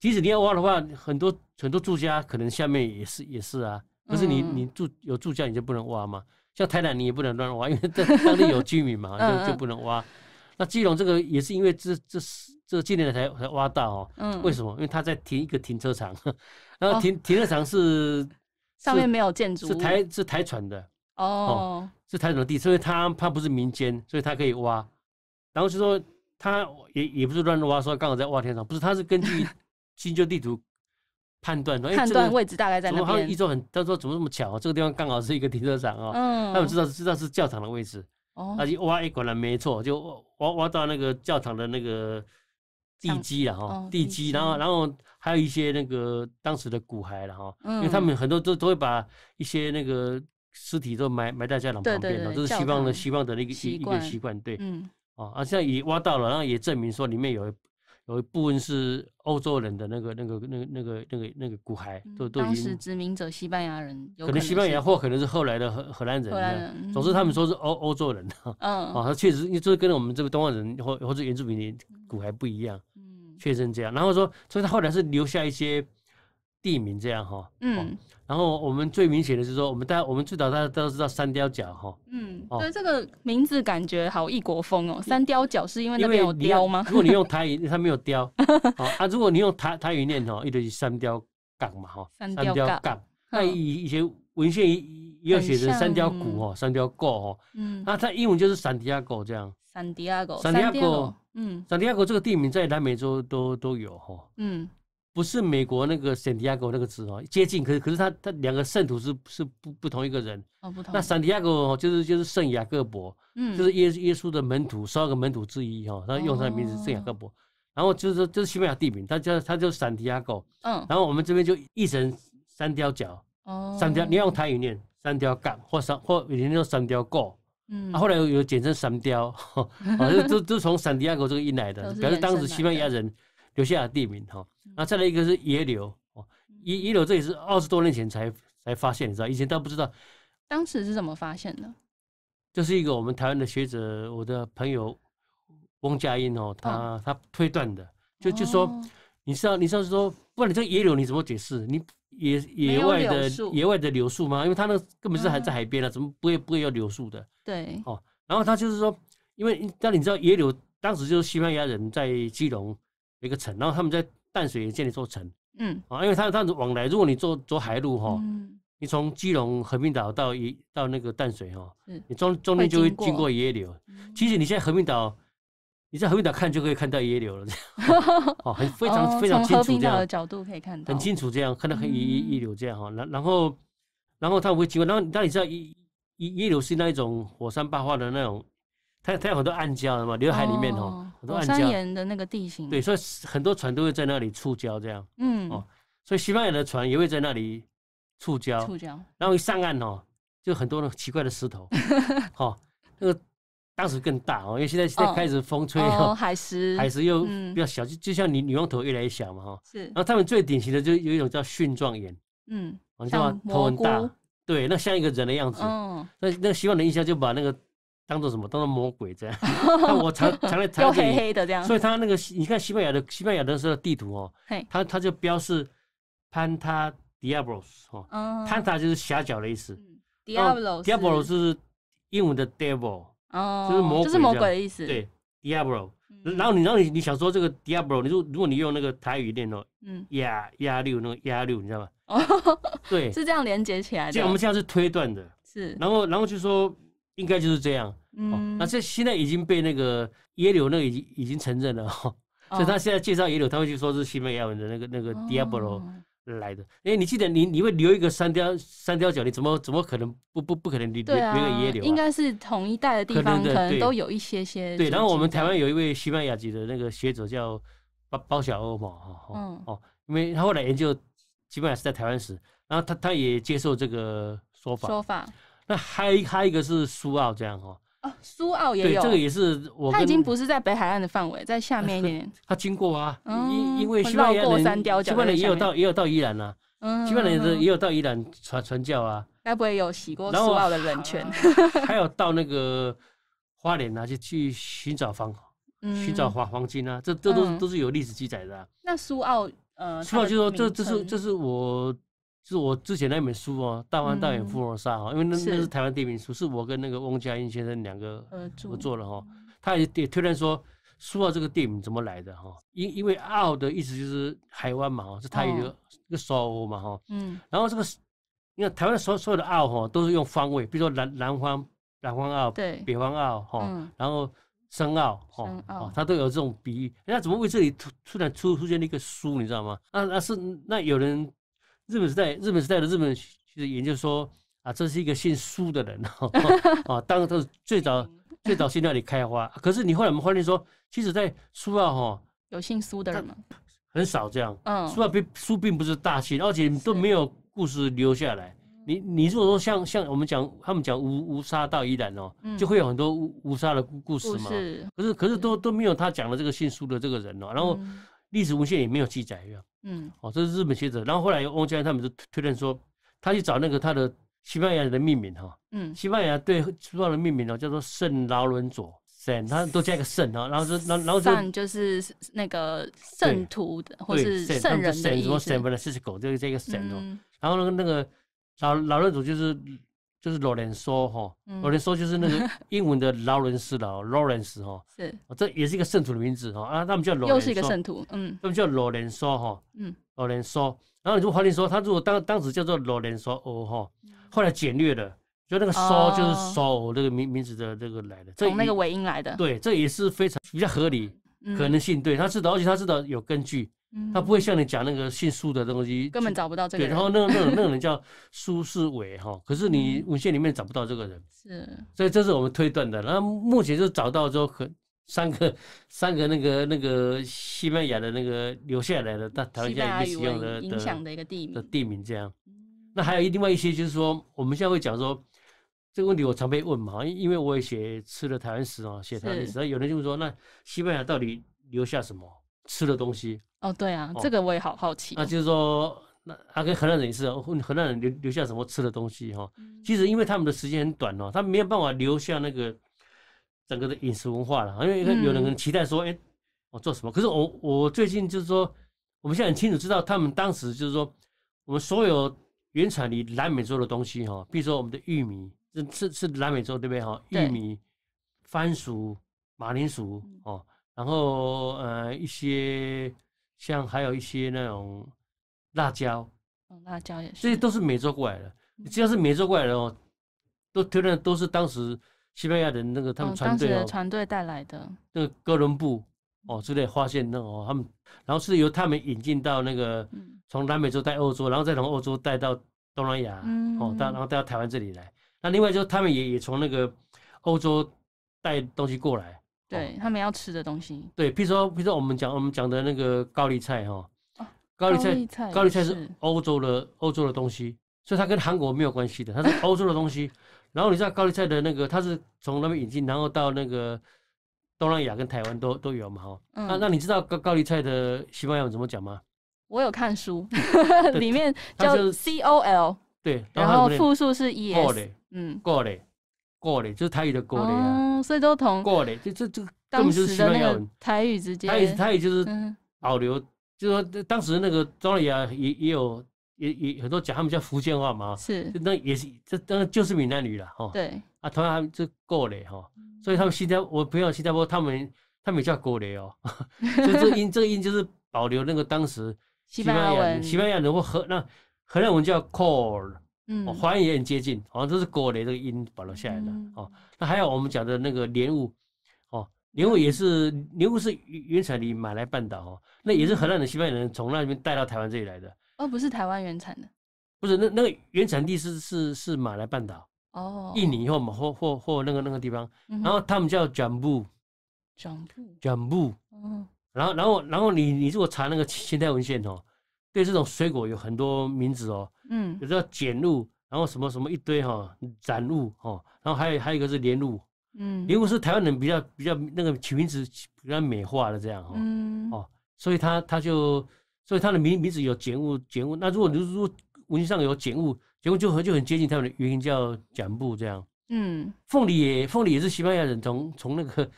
即使你要挖的话，很多很多住家可能下面也是也是啊。可是你你住有住家你就不能挖嘛。像台南你也不能乱挖，因为当当地有居民嘛，就就不能挖。那基隆这个也是因为这这是这近年来才才挖到哦，为什么？因为他在停一个停车场，然后停停车场是 上面没有建筑，是台是台船的哦，是台船的地，所以他他不是民间，所以他可以挖。然后就说他也也不是乱挖，说刚好在挖天上，不是他是根据新 旧地图判断的，判断位置大概在那边。一周很他说怎么这么巧，这个地方刚好是一个停车场啊，嗯，他们知道知道是教堂的位置哦，而且挖一果然没错就。挖挖到那个教堂的那个地基了哈，地基，然后然后还有一些那个当时的骨骸了哈，因为他们很多都都会把一些那个尸体都埋埋在教堂旁边了，这是西方的西方的一个一个习惯，对，嗯，啊，现在也挖到了，然后也证明说里面有。有一部分是欧洲人的那个、那个、那、个、那个、那个、那个骨骸，都都殖民者西班牙人，可能西班牙或可能是后来的荷荷兰人，总之他们说是欧欧洲人哈，啊，确实，因为这跟我们这个东方人或或者原住民的骨骸不一样，嗯，确实这样，然后说，所以他后来是留下一些地名这样哈，嗯。然后我们最明显的是说，我们大家我们最早大家都知道三雕角哈。嗯，对这个名字感觉好异国风哦。三雕角是因为那边有雕吗？如果你用台语，它没有雕。啊，如果你用台台语念哦，一直是三雕港嘛哈。三雕港，那以以前文献也有写成三雕谷哦，三雕沟哦。嗯，那它英文就是 San Diego 这样。San Diego，San Diego，嗯，San Diego 这个地名在南美洲都都有哈。嗯。不是美国那个闪迪亚狗那个词哦，接近，可是可是他他两个圣徒是是不不同一个人哦，不同。那闪迪亚狗就是就是圣雅各伯，嗯，就是耶耶稣的门徒十二个门徒之一哈，他用他的名字圣雅各伯，然后就是就是西班牙地名，他叫他叫闪迪亚狗。嗯，然后我们这边就译成三雕脚，哦，三雕，你用泰语念三雕杠或三或以前叫三雕杠，嗯，后来有有简称三雕”，啊，就都都从圣地亚哥这个音来的，表示当时西班牙人。留下的地名哈，那再来一个是野柳哦，野野柳这也是二十多年前才才发现，你知道？以前他不知道，当时是怎么发现的？这是一个我们台湾的学者，我的朋友翁佳音哦，他他推断的，就就说，你知道，你知道说，不然你这野柳你怎么解释？你野野外的野外的柳树吗？因为它那根本是还在海边了，怎么不会不会有柳树的？对哦，然后他就是说，因为但你知道野柳当时就是西班牙人在基隆。一个城，然后他们在淡水也建了一座城，嗯啊，因为他他往来，如果你坐坐海路哈，你从基隆和平岛到一到那个淡水哈，你中中间就会经过野柳，其实你现在和平岛，你在和平岛看就可以看到野柳了，哦，很非常非常清楚这样，角度可以看到，很清楚这样看到很一一流这样哈，然然后然后它会经过，然后但你知道一一耶柳是那一种火山爆发的那种。它它有很多暗礁，的嘛，刘海里面哦，很多暗礁。山岩的那个地形，对，所以很多船都会在那里触礁，这样。嗯。哦，所以西班牙的船也会在那里触礁，触礁。然后一上岸哦，就很多很奇怪的石头，哈，那个当时更大哦，因为现在现在开始风吹哦，海石 海石又比较小，就就像你女王头越来越小嘛，哈。是。然后他们最典型的就有一种叫蕈状岩，嗯，你知道吗？头很大，对，那像一个人的样子，嗯，那那西方的一下就把那个。当做什么？当做魔鬼这样。我常常黑黑的这样。所以他那个你看西班牙的西班牙的时候地图哦，他他就标示 p a n t a Diablos 哦 p a n t a 就是狭角的意思。Diablos，Diablos 是英文的 devil，就是魔鬼，就是魔鬼的意思。对，Diablos。然后你然后你你想说这个 Diablos，你如如果你用那个台语念哦，嗯，压压六那个压六，你知道吗？哦，对，是这样连接起来的。这样我们这样是推断的。是，然后然后就说。应该就是这样。嗯，那这现在已经被那个耶鲁那已经已经承认了，所以他现在介绍耶鲁，他会去说是西班牙文的那个那个 Diablo 来的。哎，你记得你你会留一个三雕三雕脚，你怎么怎么可能不不不可能留留个耶柳？应该是同一代的地方可能都有一些些。对，然后我们台湾有一位西班牙籍的那个学者叫包包小欧嘛，哈，哦，因为他后来研究基本上是在台湾时，然后他他也接受这个说法。说法。那还还有一个是苏澳这样哦，哦，苏澳也有，这个也是我。它已经不是在北海岸的范围，在下面一点。它经过啊，因因为西方人，西方人也有到也有到伊啊，呐，西方人也也有到伊兰传传教啊。该不会有洗过苏澳的人权。还 有到那个花莲呐，就去寻找方，寻找黄黄金啊，这这都是、都是有历史记载的。那苏澳呃，苏澳就说这这是这是我。是我之前那本书哦，《大湾大眼富罗莎》哈，因为那那是台湾电影书，是我跟那个翁家英先生两个合做的哈。他也也推断说，说到这个电影怎么来的哈？因因为“澳”的意思就是海湾嘛，是台的一个一个嘛，哈。嗯。然后这个，你看台湾所所有的“澳”哈，都是用方位，比如说南南方南方澳，对，北方澳哈，然后深澳哈，它都有这种比喻。那怎么为这里突突然出出现了一个书，你知道吗？那那是那有人。日本时代，日本时代的日本，其是研究说啊，这是一个姓苏的人，啊，当是最早最早在那里开花。可是你后来我们发现说，其实在苏澳哈，有姓苏的人吗？很少这样。嗯，苏澳并苏并不是大姓，而且都没有故事留下来。你你如果说像像我们讲他们讲吴吴沙到宜兰哦，就会有很多吴吴沙的故故事嘛。可是，可是都都没有他讲的这个姓苏的这个人哦，然后。历史文献也没有记载嗯，哦，这是日本学者，然后后来欧家他们就推论说，他去找那个他的西班牙人的命名哈。嗯，西班牙对书上牙的命名呢叫做圣劳伦佐，圣，他都加一个圣啊，然后就，然后圣就是那个圣徒的，或是圣人的意思。圣，什么圣不能，这是狗，就是这个圣哦。然后那个那个，老老伦佐就是。就是劳伦说哈，劳伦说就是那个 英文的劳伦斯了，劳伦斯哈，是，这也是一个圣徒的名字哈啊，他们叫劳，又是一个圣徒，嗯，他们叫劳伦说哈，嗯，劳伦说，然后如果劳伦说他如果当当时叫做劳伦说哦哈，后来简略了，就那个说就是说这个名名字的这个来的，从那个尾音来的，对，这也是非常比较合理，可能性对，他知道，而且他知道有根据。他不会像你讲那个姓苏的东西，根本找不到这个。对，然后那个那个那个人叫 苏世伟哈，可是你文献里面找不到这个人，是。所以这是我们推断的。那目前就找到之后，可三个 三个那个那个西班牙的那个留下来的，但台湾历史影响的一个地名的地名这样。那还有另外一些，就是说我们现在会讲说这个问题，我常被问嘛，因为我也写吃了台湾史啊，写台湾历史有人就会说那西班牙到底留下什么吃的东西？哦，对啊，这个我也好好奇。那就是说，那阿根荷兰人也是，荷兰人留留下什么吃的东西哈？其实因为他们的时间很短哦，他们没有办法留下那个整个的饮食文化了。因为有人很期待说，哎，我做什么？可是我我最近就是说，我们现在很清楚知道，他们当时就是说，我们所有原产于南美洲的东西哈，比如说我们的玉米，是是是南美洲对不对哈？玉米、番薯、马铃薯哦，然后呃一些。像还有一些那种辣椒，嗯，辣椒也是，这些都是美洲过来的。只要是美洲过来的哦，都推论都是当时西班牙人那个他们船队哦，船队带来的。那个哥伦布哦之类发现那种哦，他们然后是由他们引进到那个从南美洲带欧洲，然后再从欧洲带到东南亚，哦，到然后带到台湾这里来。那另外就是他们也也从那个欧洲带东西过来。对他们要吃的东西，对，比如说，比如说我们讲我们讲的那个高丽菜哈，高丽菜，高丽菜是欧洲的欧洲的东西，所以它跟韩国没有关系的，它是 欧洲的东西。然后你知道高丽菜的那个它是从那边引进，然后到那个东南亚跟台湾都都有嘛，哦，那那你知道高高丽菜的西班牙文怎么讲吗？我有看书，里面叫 C O L，对，然后复数是 E S，嗯，E S。过嘞，就是台语的过嘞，所以都同过嘞，就就就根本就是西班牙文、台语之间。台语台语就是保留，就是说当时那个中了也也也有也也很多讲他们叫福建话嘛，是，那也是这当然就是闽南语了哈。对，啊，同样就过嘞哈，所以他们新加坡，我朋友新加坡，他们他们叫过嘞哦，就 这音这个音就是保留那个当时西班牙文、西班牙人或荷那荷兰文叫 call。嗯，发音也很接近，好像都是歌的这个音保留下来的哦。那还有我们讲的那个莲雾，哦，莲雾也是莲雾是原产地马来半岛哦，那也是很兰的西班牙人从那边带到台湾这里来的哦，不是台湾原产的，不是，那那个原产地是是是马来半岛哦，印尼或或或或那个那个地方，然后他们叫卷布，卷布卷布，嗯，然后然后然后你你如果查那个现代文献哦。对这种水果有很多名字哦，嗯，有叫碱露，然后什么什么一堆哈，展露哈，然后还有还有一个是莲露，嗯，莲露是台湾人比较比较那个取名字比较美化的这样哈，哦，所以它它就所以它的名名字有碱露碱露，那如果你如果文献上有碱露，碱露就很就很接近他们的原因叫碱布这样，嗯，凤梨也凤梨也是西班牙人从从那个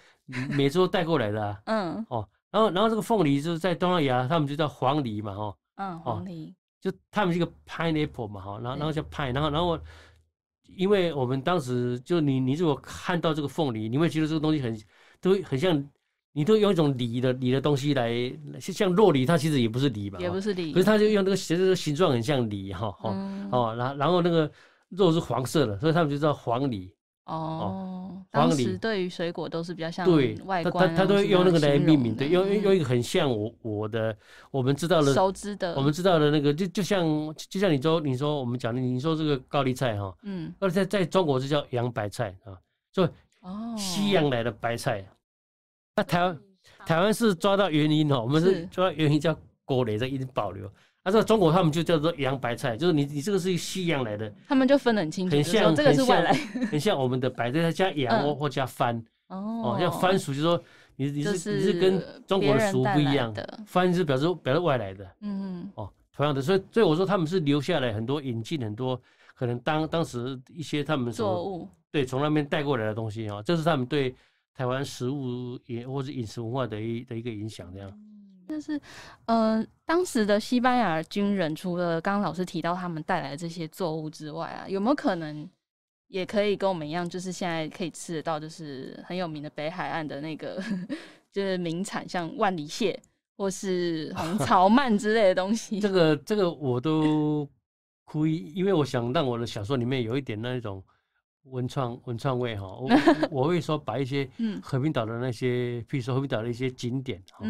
美洲带过来的，嗯，哦，然后然后这个凤梨就是在东南亚他们就叫黄梨嘛，哦。嗯，黄梨就他们是一个 pineapple 嘛，哈，然后然后叫 pine，然后然后因为我们当时就你你如果看到这个凤梨，你会觉得这个东西很都很像，你都用一种梨的梨的东西来像像肉梨，它其实也不是梨吧，也不是梨，可是它就用那个形是形状很像梨，哈，哈，哦，然然后那个肉是黄色的，所以他们就叫黄梨。哦，当时对于水果都是比较像对，外，他他都用那个来命名，对，用用一个很像我我的，我们知道了，熟知的，我们知道的那个就就像就像你说你说我们讲的，你说这个高丽菜哈，嗯，高丽菜在中国是叫洋白菜啊，就哦西洋来的白菜，那台湾台湾是抓到原因哦，我们是抓到原因叫果雷在一直保留。啊，在中国，他们就叫做洋白菜，就是你你这个是西洋来的，他们就分得很清楚，很像这个是外来，很像我们的白菜加洋或加番哦，哦，像番薯，就是说你你是你是跟中国的物不一样，番是表示表示外来的，嗯哦，同样的，所以所以我说，他们是留下来很多引进很多，可能当当时一些他们所对从那边带过来的东西啊，这是他们对台湾食物也或者饮食文化的一的一个影响，这样。但是，呃，当时的西班牙军人除了刚刚老师提到他们带来的这些作物之外啊，有没有可能也可以跟我们一样，就是现在可以吃得到，就是很有名的北海岸的那个，就是名产，像万里蟹或是红草 鳗之类的东西？这个这个我 都可以，因为我想让我的小说里面有一点那一种。文创文创味哈，我 我会说把一些嗯和平岛的那些，比如说和平岛的一些景点哈，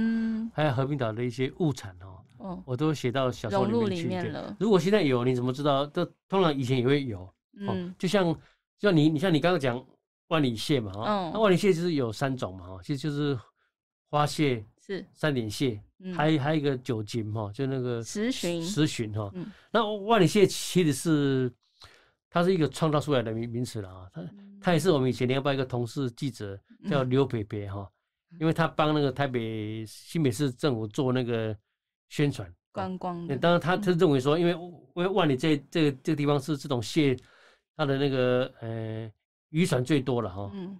还有和平岛的一些物产哈，哦，我都写到小说里面去如果现在有，你怎么知道？都通常以前也会有，嗯，就像像你你像你刚刚讲万里蟹嘛哈，那万里蟹就是有三种嘛哈，其实就是花蟹是三点蟹，还还有一个九斤哈，就那个石旬石旬哈，那万里蟹其实是。它是一个创造出来的名名词了啊，他他也是我们以前联合报一个同事记者叫刘培培哈，因为他帮那个台北新北市政府做那个宣传观光，当然他他认为说，因为因为万里这这这个地方是这种蟹，它的那个呃渔船最多了哈，嗯，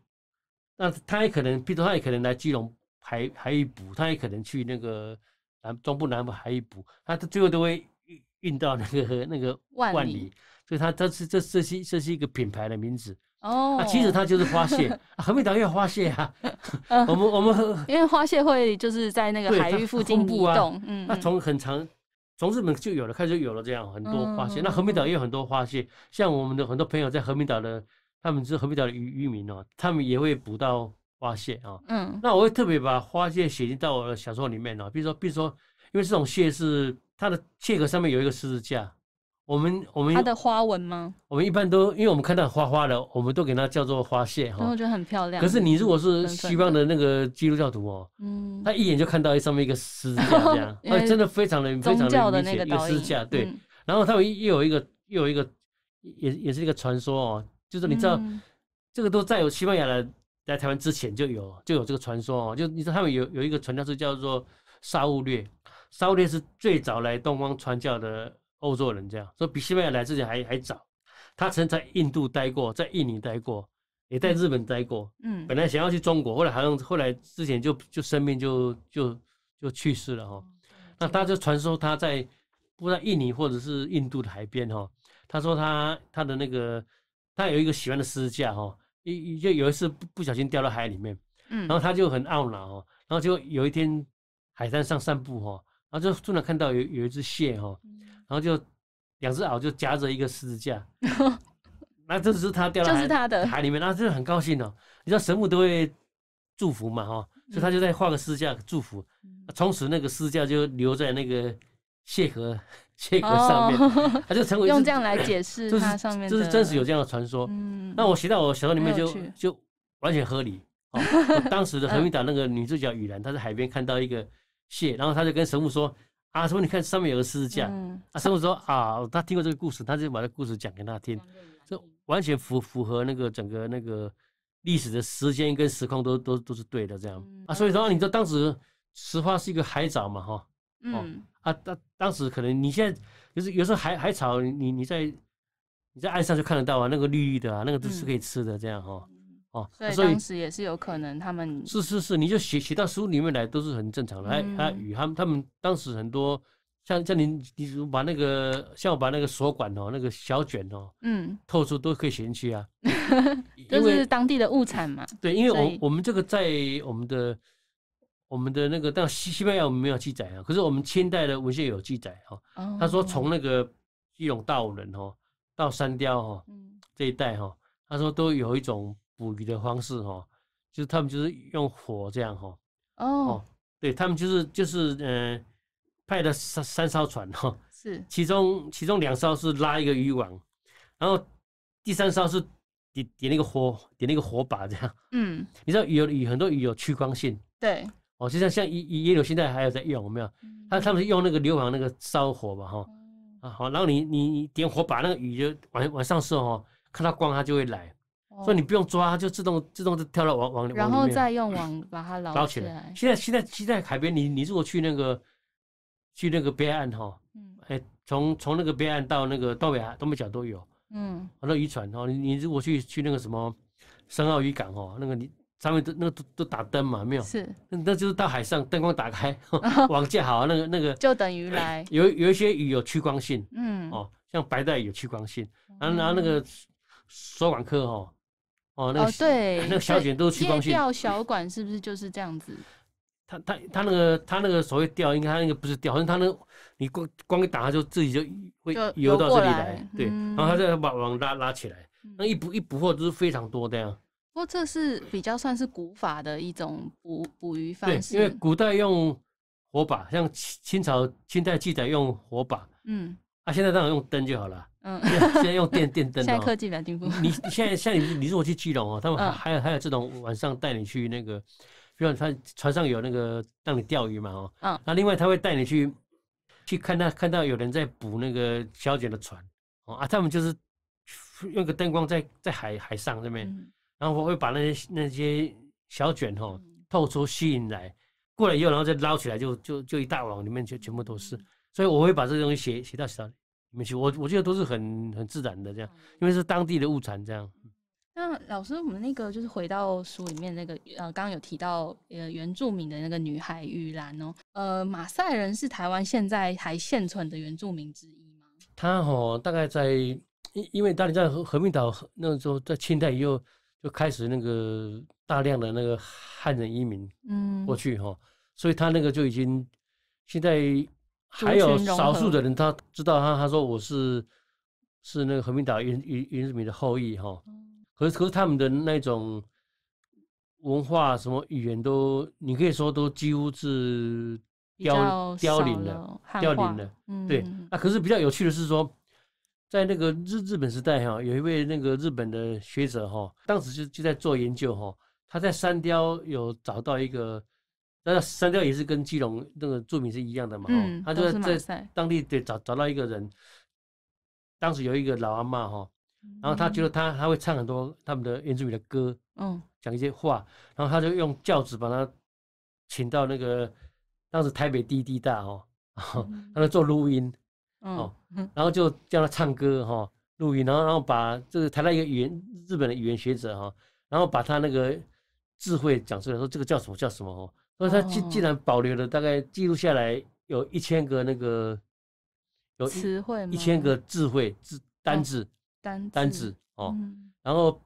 那他也可能，譬如说他也可能来基隆海海捕，他也可能去那个南中部南部海捕，他最后都会运运到那个那个万里。所以它它是这这是这是一个品牌的名字哦。其实它就是花蟹，和民岛也有花蟹啊。我们我们因为花蟹会就是在那个海域附近移动，嗯。那从很长，从日本就有了，开始有了这样很多花蟹。那和民岛也有很多花蟹，像我们的很多朋友在和民岛的，他们是和民岛的渔渔民哦，他们也会捕到花蟹啊。嗯。那我会特别把花蟹写进到我的小说里面哦，比如说比如说，因为这种蟹是它的蟹壳上面有一个十字架。我们我们它的花纹吗？我们一般都，因为我们看到花花的，我们都给它叫做花蟹哈。我觉得很漂亮。可是你如果是西方的那个基督教徒哦，嗯，他一眼就看到上面一个十字架，这样他 真的非常的、非常的一十字架。对，然后他们又有一个，又有一个，也也是一个传说哦，就是你知道，这个都在有西班牙的来台湾之前就有，就有这个传说哦。就你知道他们有有一个传教士叫做沙悟略，沙悟略是最早来东方传教的。欧洲人这样，所以比西班牙来之前还还早。他曾在印度待过，在印尼待过，也在日本待过。嗯，本来想要去中国，后来好像后来之前就就生病就就就去世了哈。那他就传说他在不在印尼或者是印度的海边哈，他说他他的那个他有一个喜欢的私架哈，一就有一次不不小心掉到海里面，嗯，然后他就很懊恼哈，然后就有一天海滩上散步哈，然后就突然看到有有一只蟹哈。然后就两只螯就夹着一个十字架，那这是他掉到海里面，那这很高兴的。你知道神父都会祝福嘛，哈，所以他就在画个十字架祝福。从此那个十字架就留在那个蟹壳蟹壳上面，他就成为用这样来解释，就是就是真实有这样的传说。嗯，那我写在我小说里面就就完全合理。哦，当时的《横滨岛》那个女主角雨兰，她在海边看到一个蟹，然后她就跟神父说。啊，什么？你看上面有个狮子像。啊，师傅说啊？他听过这个故事，他就把这故事讲给他听。这完全符符合那个整个那个历史的时间跟时空都都都是对的这样。啊，所以说啊，你说当时石花是一个海藻嘛哈？嗯。啊，当当时可能你现在就是有时候海海草，你你在你在岸上就看得到啊，那个绿绿的啊，那个都是可以吃的这样哈。哦，所以当时也是有可能他们是是是，你就写写到书里面来都是很正常的。哎，啊，与他们他们当时很多像像你，你把那个像我把那个锁管哦，那个小卷哦，嗯，透出都可以进去啊，这是当地的物产嘛。对，因为我我们这个在我们的我们的那个，但西西班牙我们没有记载啊，可是我们清代的文献有记载哈。他说从那个基隆大武人哦到山雕哈这一带哈，他说都有一种。捕鱼的方式哈，就是他们就是用火这样哈哦，对他们就是就是嗯，派了三三艘船哈，是其中其中两艘是拉一个渔网，然后第三艘是点点那个火点那个火把这样嗯，你知道鱼鱼很多鱼有趋光性对哦，就像像野野柳现在还有在用没有？他他们是用那个硫磺那个烧火吧哈啊好，然后你你你点火把那个鱼就往往上射哈，看到光它就会来。所以你不用抓，就自动自动就跳到网网里面，然后再用网把它捞捞起来。现在现在现在海边，你你如果去那个去那个边岸哈，嗯，哎，从从那个边岸到那个东北角都有，嗯，很多渔船哦。你如果去去那个什么深澳渔港哦，那个你上面都那个都都打灯嘛，没有？是，那就是到海上灯光打开，网架好，那个那个就等于来。有有一些鱼有趋光性，嗯，哦，像白带有趋光性，然后然后那个索管科哈。哦，那个对，那个小卷都是什钓小管是不是就是这样子？他他他那个他那个所谓钓，应该他那个不是钓，好像他那，你光光一打，他就自己就会游到这里来。对，然后他再把网拉拉起来，那一捕一捕获都是非常多的呀。不过这是比较算是古法的一种捕捕鱼方式，因为古代用火把，像清朝清代记载用火把，嗯，啊，现在当然用灯就好了。嗯，现在用电电灯啊，科技较进步。你现在像你，你如果去基隆哦，他们还有还有这种晚上带你去那个，比如船船上有那个让你钓鱼嘛，哦，嗯，那另外他会带你去去看他看到有人在捕那个小卷的船，哦啊，他们就是用个灯光在在海海上那边，然后我会把那些那些小卷哦透出吸引来，过来以后，然后再捞起来，就就就一大网里面就全部都是，所以我会把这东西写写到手里。没去，我我觉得都是很很自然的这样，因为是当地的物产这样。那老师，我们那个就是回到书里面那个呃，刚刚有提到呃原住民的那个女孩玉兰哦，呃马赛人是台湾现在还现存的原住民之一吗？他吼大概在因因为当年在和和平岛那时候在清代以后就开始那个大量的那个汉人移民嗯过去哈，所以他那个就已经现在。还有少数的人他知道他他说我是是那个和平岛原原原住民的后裔哈，可可是他们的那种文化什么语言都你可以说都几乎是凋凋零了，凋零了。嗯，对。那可是比较有趣的是说，在那个日日本时代哈，有一位那个日本的学者哈，当时就就在做研究哈，他在山雕有找到一个。那山雕也是跟基隆那个作品是一样的嘛？嗯，他就在在当地得找找到一个人，当时有一个老阿妈哈，然后他觉得他他会唱很多他们的原住民的歌，嗯，讲一些话，然后他就用轿子把他请到那个当时台北滴滴大哈，让他做录音，哦，然后就叫他唱歌哈，录音，然后然后把这个台湾一个语言日本的语言学者哈，然后把他那个智慧讲出来，说这个叫什么叫什么。哦。那他既既然保留了大概记录下来有一千个那个，有词汇一千个智慧字单字单单字哦。然后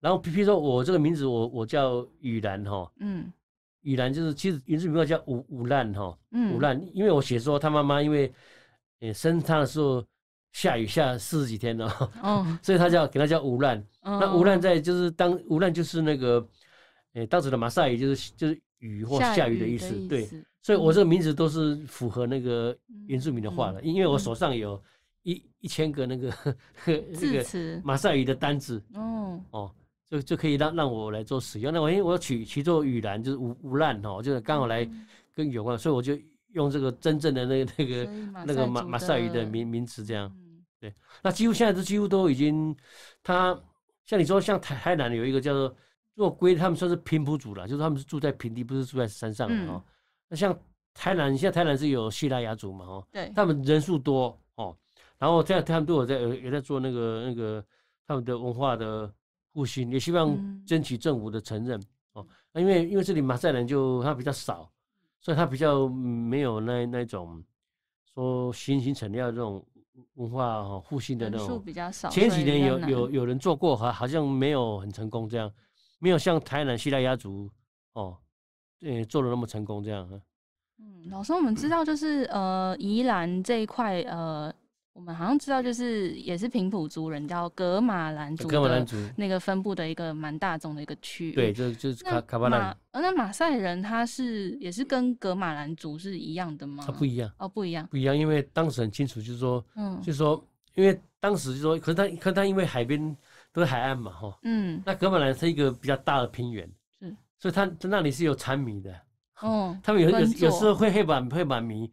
然后比如说我这个名字我我叫雨兰哈嗯，雨兰就是其实原住民味叫吴吴烂哈五吴因为我写说他妈妈因为生他的时候下雨下四十几天了哦，所以他叫给他叫吴烂。那吴烂在就是当吴烂就是那个诶当时的马赛语就是就是。雨或下雨的意思，对，所以我这个名字都是符合那个原住民的话了，因为我手上有一一千个那个那个马赛语的单子。哦哦，就就可以让让我来做使用。那我因为我要取取做雨兰，就是无无烂哈，就是刚好来跟有关，所以我就用这个真正的那个那个那个马马赛语的名名词这样。对，那几乎现在都几乎都已经，他像你说，像台台南有一个叫做。做归他们算是平埔族了，就是他们是住在平地，不是住在山上的哦，那像台南，现在台南是有西拉雅族嘛？哦，对，他们人数多哦，然后这样他们都有在也在做那个那个他们的文化的复兴，也希望争取政府的承认哦。因为因为这里马赛人就他比较少，所以他比较没有那那种说新兴成立这种文化复兴的那种，人数比较少。前几年有有有人做过，好好像没有很成功这样。没有像台南西大雅族哦，呃，做的那么成功这样哈。嗯，老师，我们知道就是呃宜兰这一块呃，我们好像知道就是也是平埔族人叫格马兰族，格马兰族那个分布的一个蛮大众的一个区域。对，就就是卡卡巴兰。呃，那马赛人他是也是跟格马兰族是一样的吗？他不一样哦，不一样，不一样，因为当时很清楚，就是说，嗯，就是说，因为当时就是说，可是他，可是他因为海边。都是海岸嘛，哈。嗯。那格马兰是一个比较大的平原。是。所以它在那里是有蝉迷的。哦。他们有有有时候会会把会把米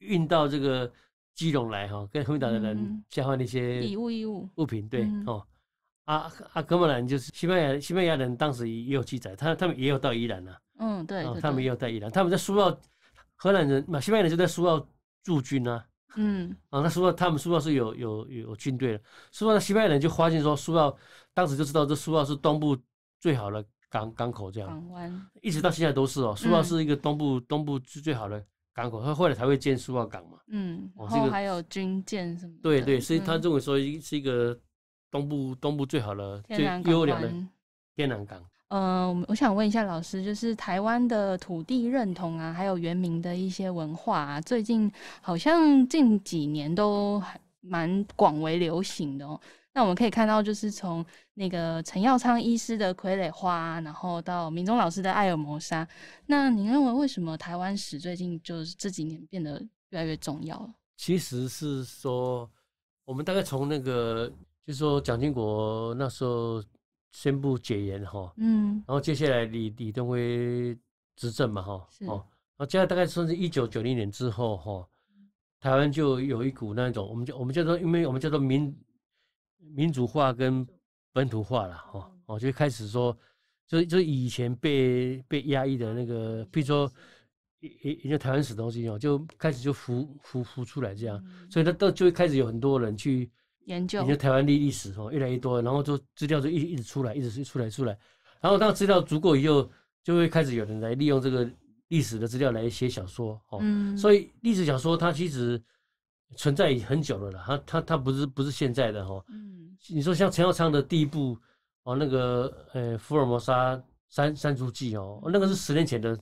运到这个基隆来哈，跟荷属的人交换那些礼物、衣物、物品，对，哦。啊啊，格马兰就是西班牙西班牙人，当时也有记载，他他们也有到宜兰呐。嗯，对。他们也有到宜兰，他们在苏澳，荷兰人嘛，西班牙人就在苏澳驻军啊。嗯，啊，那苏澳，他们苏澳是有有有军队的。苏澳的西班牙人就发现说，苏澳当时就知道这苏澳是东部最好的港港口，这样。湾。一直到现在都是哦，苏澳是一个东部东部最最好的港口，他后来才会建苏澳港嘛。嗯，然后还有军舰什么。对对，所以他认为说是一个东部东部最好的、最优良的天然港。嗯，我想问一下老师，就是台湾的土地认同啊，还有原民的一些文化，啊，最近好像近几年都蛮广为流行的。哦。那我们可以看到，就是从那个陈耀昌医师的《傀儡花》，然后到民中老师的《爱尔谋杀》，那您认为为什么台湾史最近就是这几年变得越来越重要其实是说，我们大概从那个，就是说蒋经国那时候。宣布解严哈，嗯，然后接下来李李登辉执政嘛哈，是哦，然后接下来大概算是一九九零年之后哈，台湾就有一股那种，我们叫我们叫做，因为我们叫做民民主化跟本土化了哈，哦，就开始说，就就以前被被压抑的那个，比如说，也也叫台湾史东西哦，就开始就浮浮浮出来这样，所以它都就会开始有很多人去。研究你说台湾历历史哦，越来越多，然后就资料就一一直出来，一直是出来出来，然后当资料足够以后，就会开始有人来利用这个历史的资料来写小说哦。嗯，所以历史小说它其实存在很久了啦，它它它不是不是现在的哈。嗯，你说像陈耀昌的第一部哦，那个呃《福尔摩沙三三足记》哦，那个是十年前的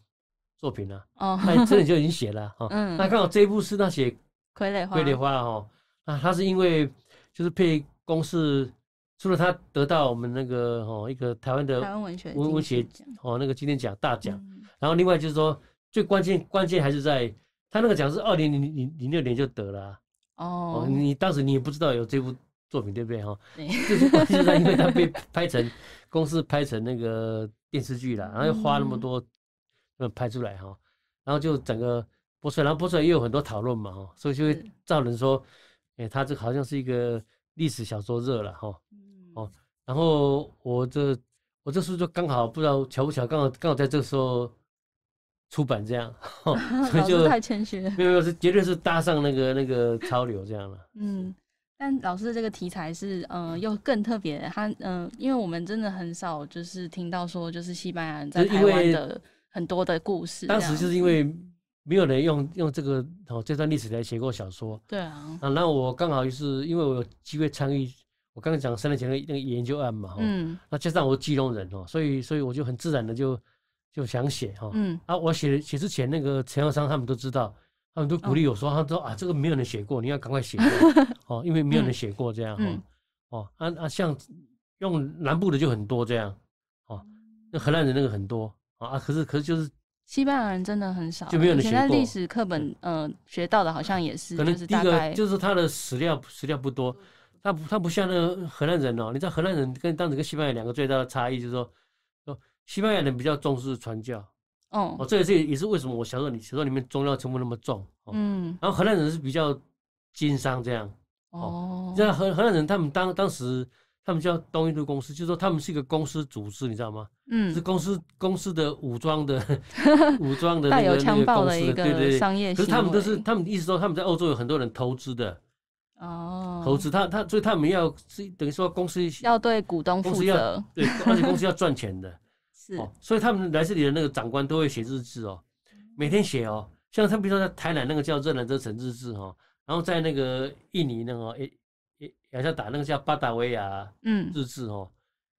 作品啊。哦，那这里就已经写了哈。嗯，那刚好这一部是他写《傀儡花》。傀儡花哈，啊，他是因为。就是配公式，除了他得到我们那个哦一个台湾的台湾文学文学哦那个金念奖大奖，然后另外就是说最关键关键还是在他那个奖是二零零零零六年就得了哦，你当时你也不知道有这部作品对不对哈？就是键是因为他被拍成公司拍成那个电视剧了，然后又花那么多嗯拍出来哈，然后就整个播出来，播出来也有很多讨论嘛哈，所以就会造人说。哎，他这好像是一个历史小说热了哈，哦，然后我这我这书就刚好不知道巧不巧，刚好刚好在这个时候出版这样，所以就太谦虚了，没有没有，是绝对是搭上那个那个潮流这样了。嗯，但老师的这个题材是嗯又更特别，他嗯因为我们真的很少就是听到说就是西班牙人在台湾的很多的故事，当时就是因为。没有人用用这个哦这段历史来写过小说，对啊，啊，那我刚好就是因为我有机会参与，我刚刚讲三年前那个研究案嘛，嗯，那加上我是金人哦，所以所以我就很自然的就就想写哈，嗯，啊，我写写之前那个陈耀昌他们都知道，他们都鼓励我说，他说啊这个没有人写过，你要赶快写 哦，因为没有人写过这样哈，哦，啊啊像用南部的就很多这样，哦，那荷兰人那个很多啊，可是可是就是。西班牙人真的很少，就没以前在历史课本，呃，学到的好像也是，可能第一个就是他的史料史料不多，他不他不像那个荷兰人哦，你知道荷兰人跟当时跟西班牙两个最大的差异就是说，西班牙人比较重视传教，哦，这也是也是为什么我小时候你小时候里面宗教成分那么重，嗯，然后荷兰人是比较经商这样，哦，那、知荷荷兰人他们当当时。他们叫东印度公司，就是说他们是一个公司组织，你知道吗？嗯，是公司公司的武装的 武装的带有枪爆的一个商业。可是他们都是，他们意思说他们在欧洲有很多人投资的哦，投资他他，所以他们要是等于说公司要对股东负责，对，而且公司要赚钱的，是，所以他们来这里的那个长官都会写日志哦，每天写哦，像他比如说在台南那个叫热兰哲城日志哈，然后在那个印尼那个也好像打那个叫巴达维亚，嗯，日志哦，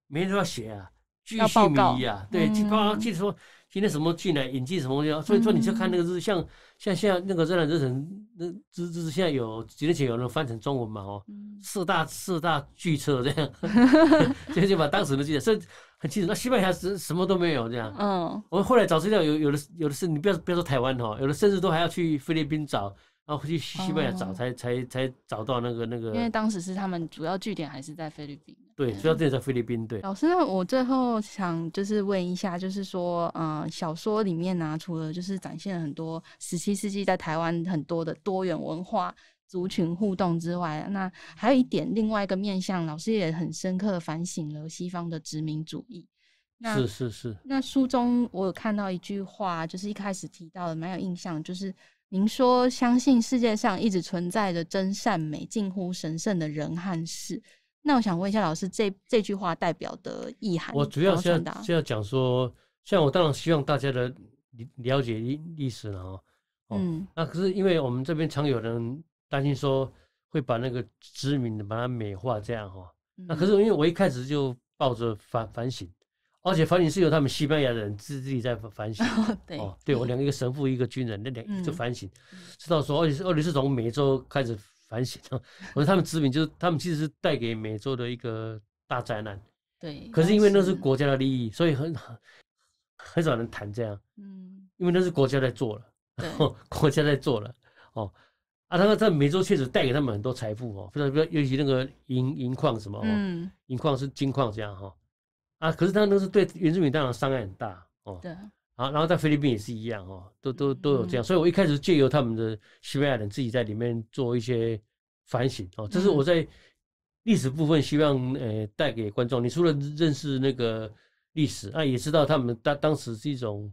没多要写啊，据细靡啊，对，刚刚据说今天什么进来引进什么，东西，所以说你就看那个日，像像像那个日本日文，那日志现在有几年前有人翻成中文嘛，哦，四大四大巨册这样，所以就把当时的记者，所以很清楚。那西班牙是什么都没有这样，嗯，我们后来找资料有有的有的是，你不要不要说台湾哦，有的甚至都还要去菲律宾找。然后去西班牙找，才才才找到那个那个。因为当时是他们主要据点还是在菲律宾。对，主要点在菲律宾。对。老师，我最后想就是问一下，就是说，嗯，小说里面呢，除了就是展现了很多十七世纪在台湾很多的多元文化族群互动之外，那还有一点，另外一个面向，老师也很深刻的反省了西方的殖民主义。是是是。那书中我有看到一句话，就是一开始提到的，蛮有印象，就是。您说相信世界上一直存在着真善美，近乎神圣的人和事。那我想问一下老师，这这句话代表的意涵？我主要是要是要讲说，像我当然希望大家的了解历史了哦。嗯，那可是因为我们这边常有人担心说会把那个知名的把它美化这样哈。那可是因为我一开始就抱着反反省。而且反省是由他们西班牙人自自己在反省。对，对我两个神父一个军人，那两就反省，知道说，而且是而且是从美洲开始反省。我说他们殖民就是他们其实是带给美洲的一个大灾难。对，可是因为那是国家的利益，所以很很很少人谈这样。嗯，因为那是国家在做了，国家在做了。哦，啊，他们在美洲确实带给他们很多财富哦，非常，尤其那个银银矿什么，嗯，银矿是金矿这样哈。啊，可是他都是对原住民，当然伤害很大哦。对。啊，然后在菲律宾也是一样哦，都都都有这样。所以我一开始借由他们的西班牙人自己在里面做一些反省哦，这是我在历史部分希望呃带给观众。你除了认识那个历史啊，也知道他们当当时是一种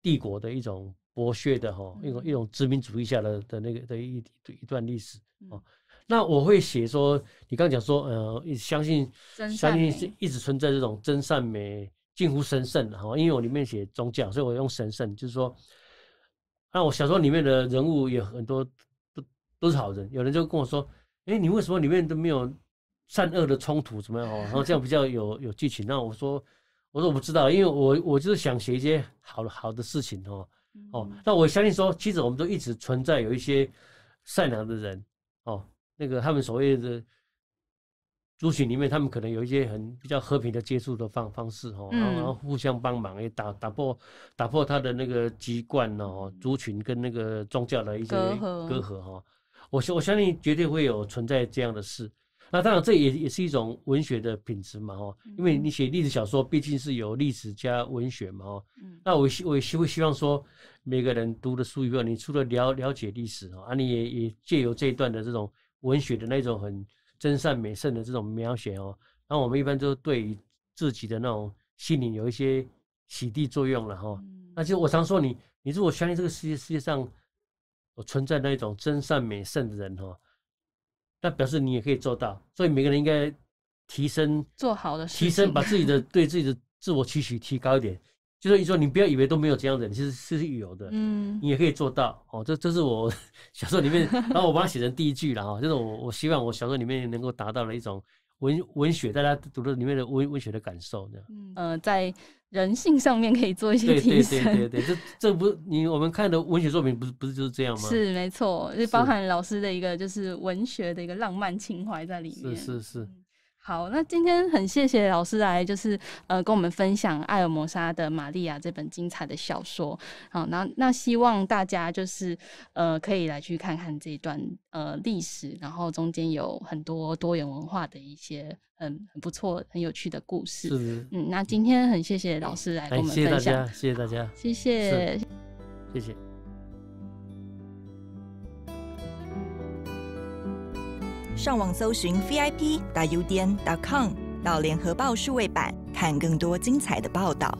帝国的一种剥削的哈，一种一种殖民主义下的的那个的一一段历史哦。那我会写说，你刚讲说，呃，相信相信是一直存在这种真善美，近乎神圣的哈。因为我里面写宗教，所以我用神圣，就是说，那我小说里面的人物有很多都都是好人。有人就跟我说，哎，你为什么里面都没有善恶的冲突怎么样？哦，然后这样比较有有剧情。那我说我说我不知道，因为我我就是想写一些好的好的事情哦哦。那我相信说，其实我们都一直存在有一些善良的人。那个他们所谓的族群里面，他们可能有一些很比较和平的接触的方方式哈，然后互相帮忙，也打打破打破他的那个习惯呢，族群跟那个宗教的一些隔阂哈。我相我相信绝对会有存在这样的事。那当然，这也也是一种文学的品质嘛哈，因为你写历史小说毕竟是有历史加文学嘛哈。那我希我希会希望说，每个人读的书以后，你除了了了解历史啊，你也也借由这一段的这种。文学的那种很真善美圣的这种描写哦，那我们一般都对于自己的那种心灵有一些洗涤作用了哈。那就我常说你，你如果相信这个世界世界上存在那种真善美圣的人哈，那表示你也可以做到。所以每个人应该提升做好的事情，提升，把自己的 对自己的自我期许提高一点。就是你说你不要以为都没有这样的人，其实是有的。嗯，你也可以做到哦。这这是我 小说里面，然后我把它写成第一句了哈。就是我我希望我小说里面能够达到了一种文文学，大家读的里面的文文学的感受这样。嗯，在人性上面可以做一些提升。对对对对对，这这不是你我们看的文学作品不是不是就是这样吗？是没错，就包含老师的一个就是文学的一个浪漫情怀在里面。是是是。好，那今天很谢谢老师来，就是呃，跟我们分享艾尔摩沙的《玛利亚》这本精彩的小说。好，那那希望大家就是呃，可以来去看看这一段呃历史，然后中间有很多多元文化的一些很很不错、很有趣的故事。嗯，那今天很谢谢老师来跟我们分享，谢谢大家，谢谢，谢谢。上网搜寻 vip 大 U n dot com 到联合报数位版，看更多精彩的报道。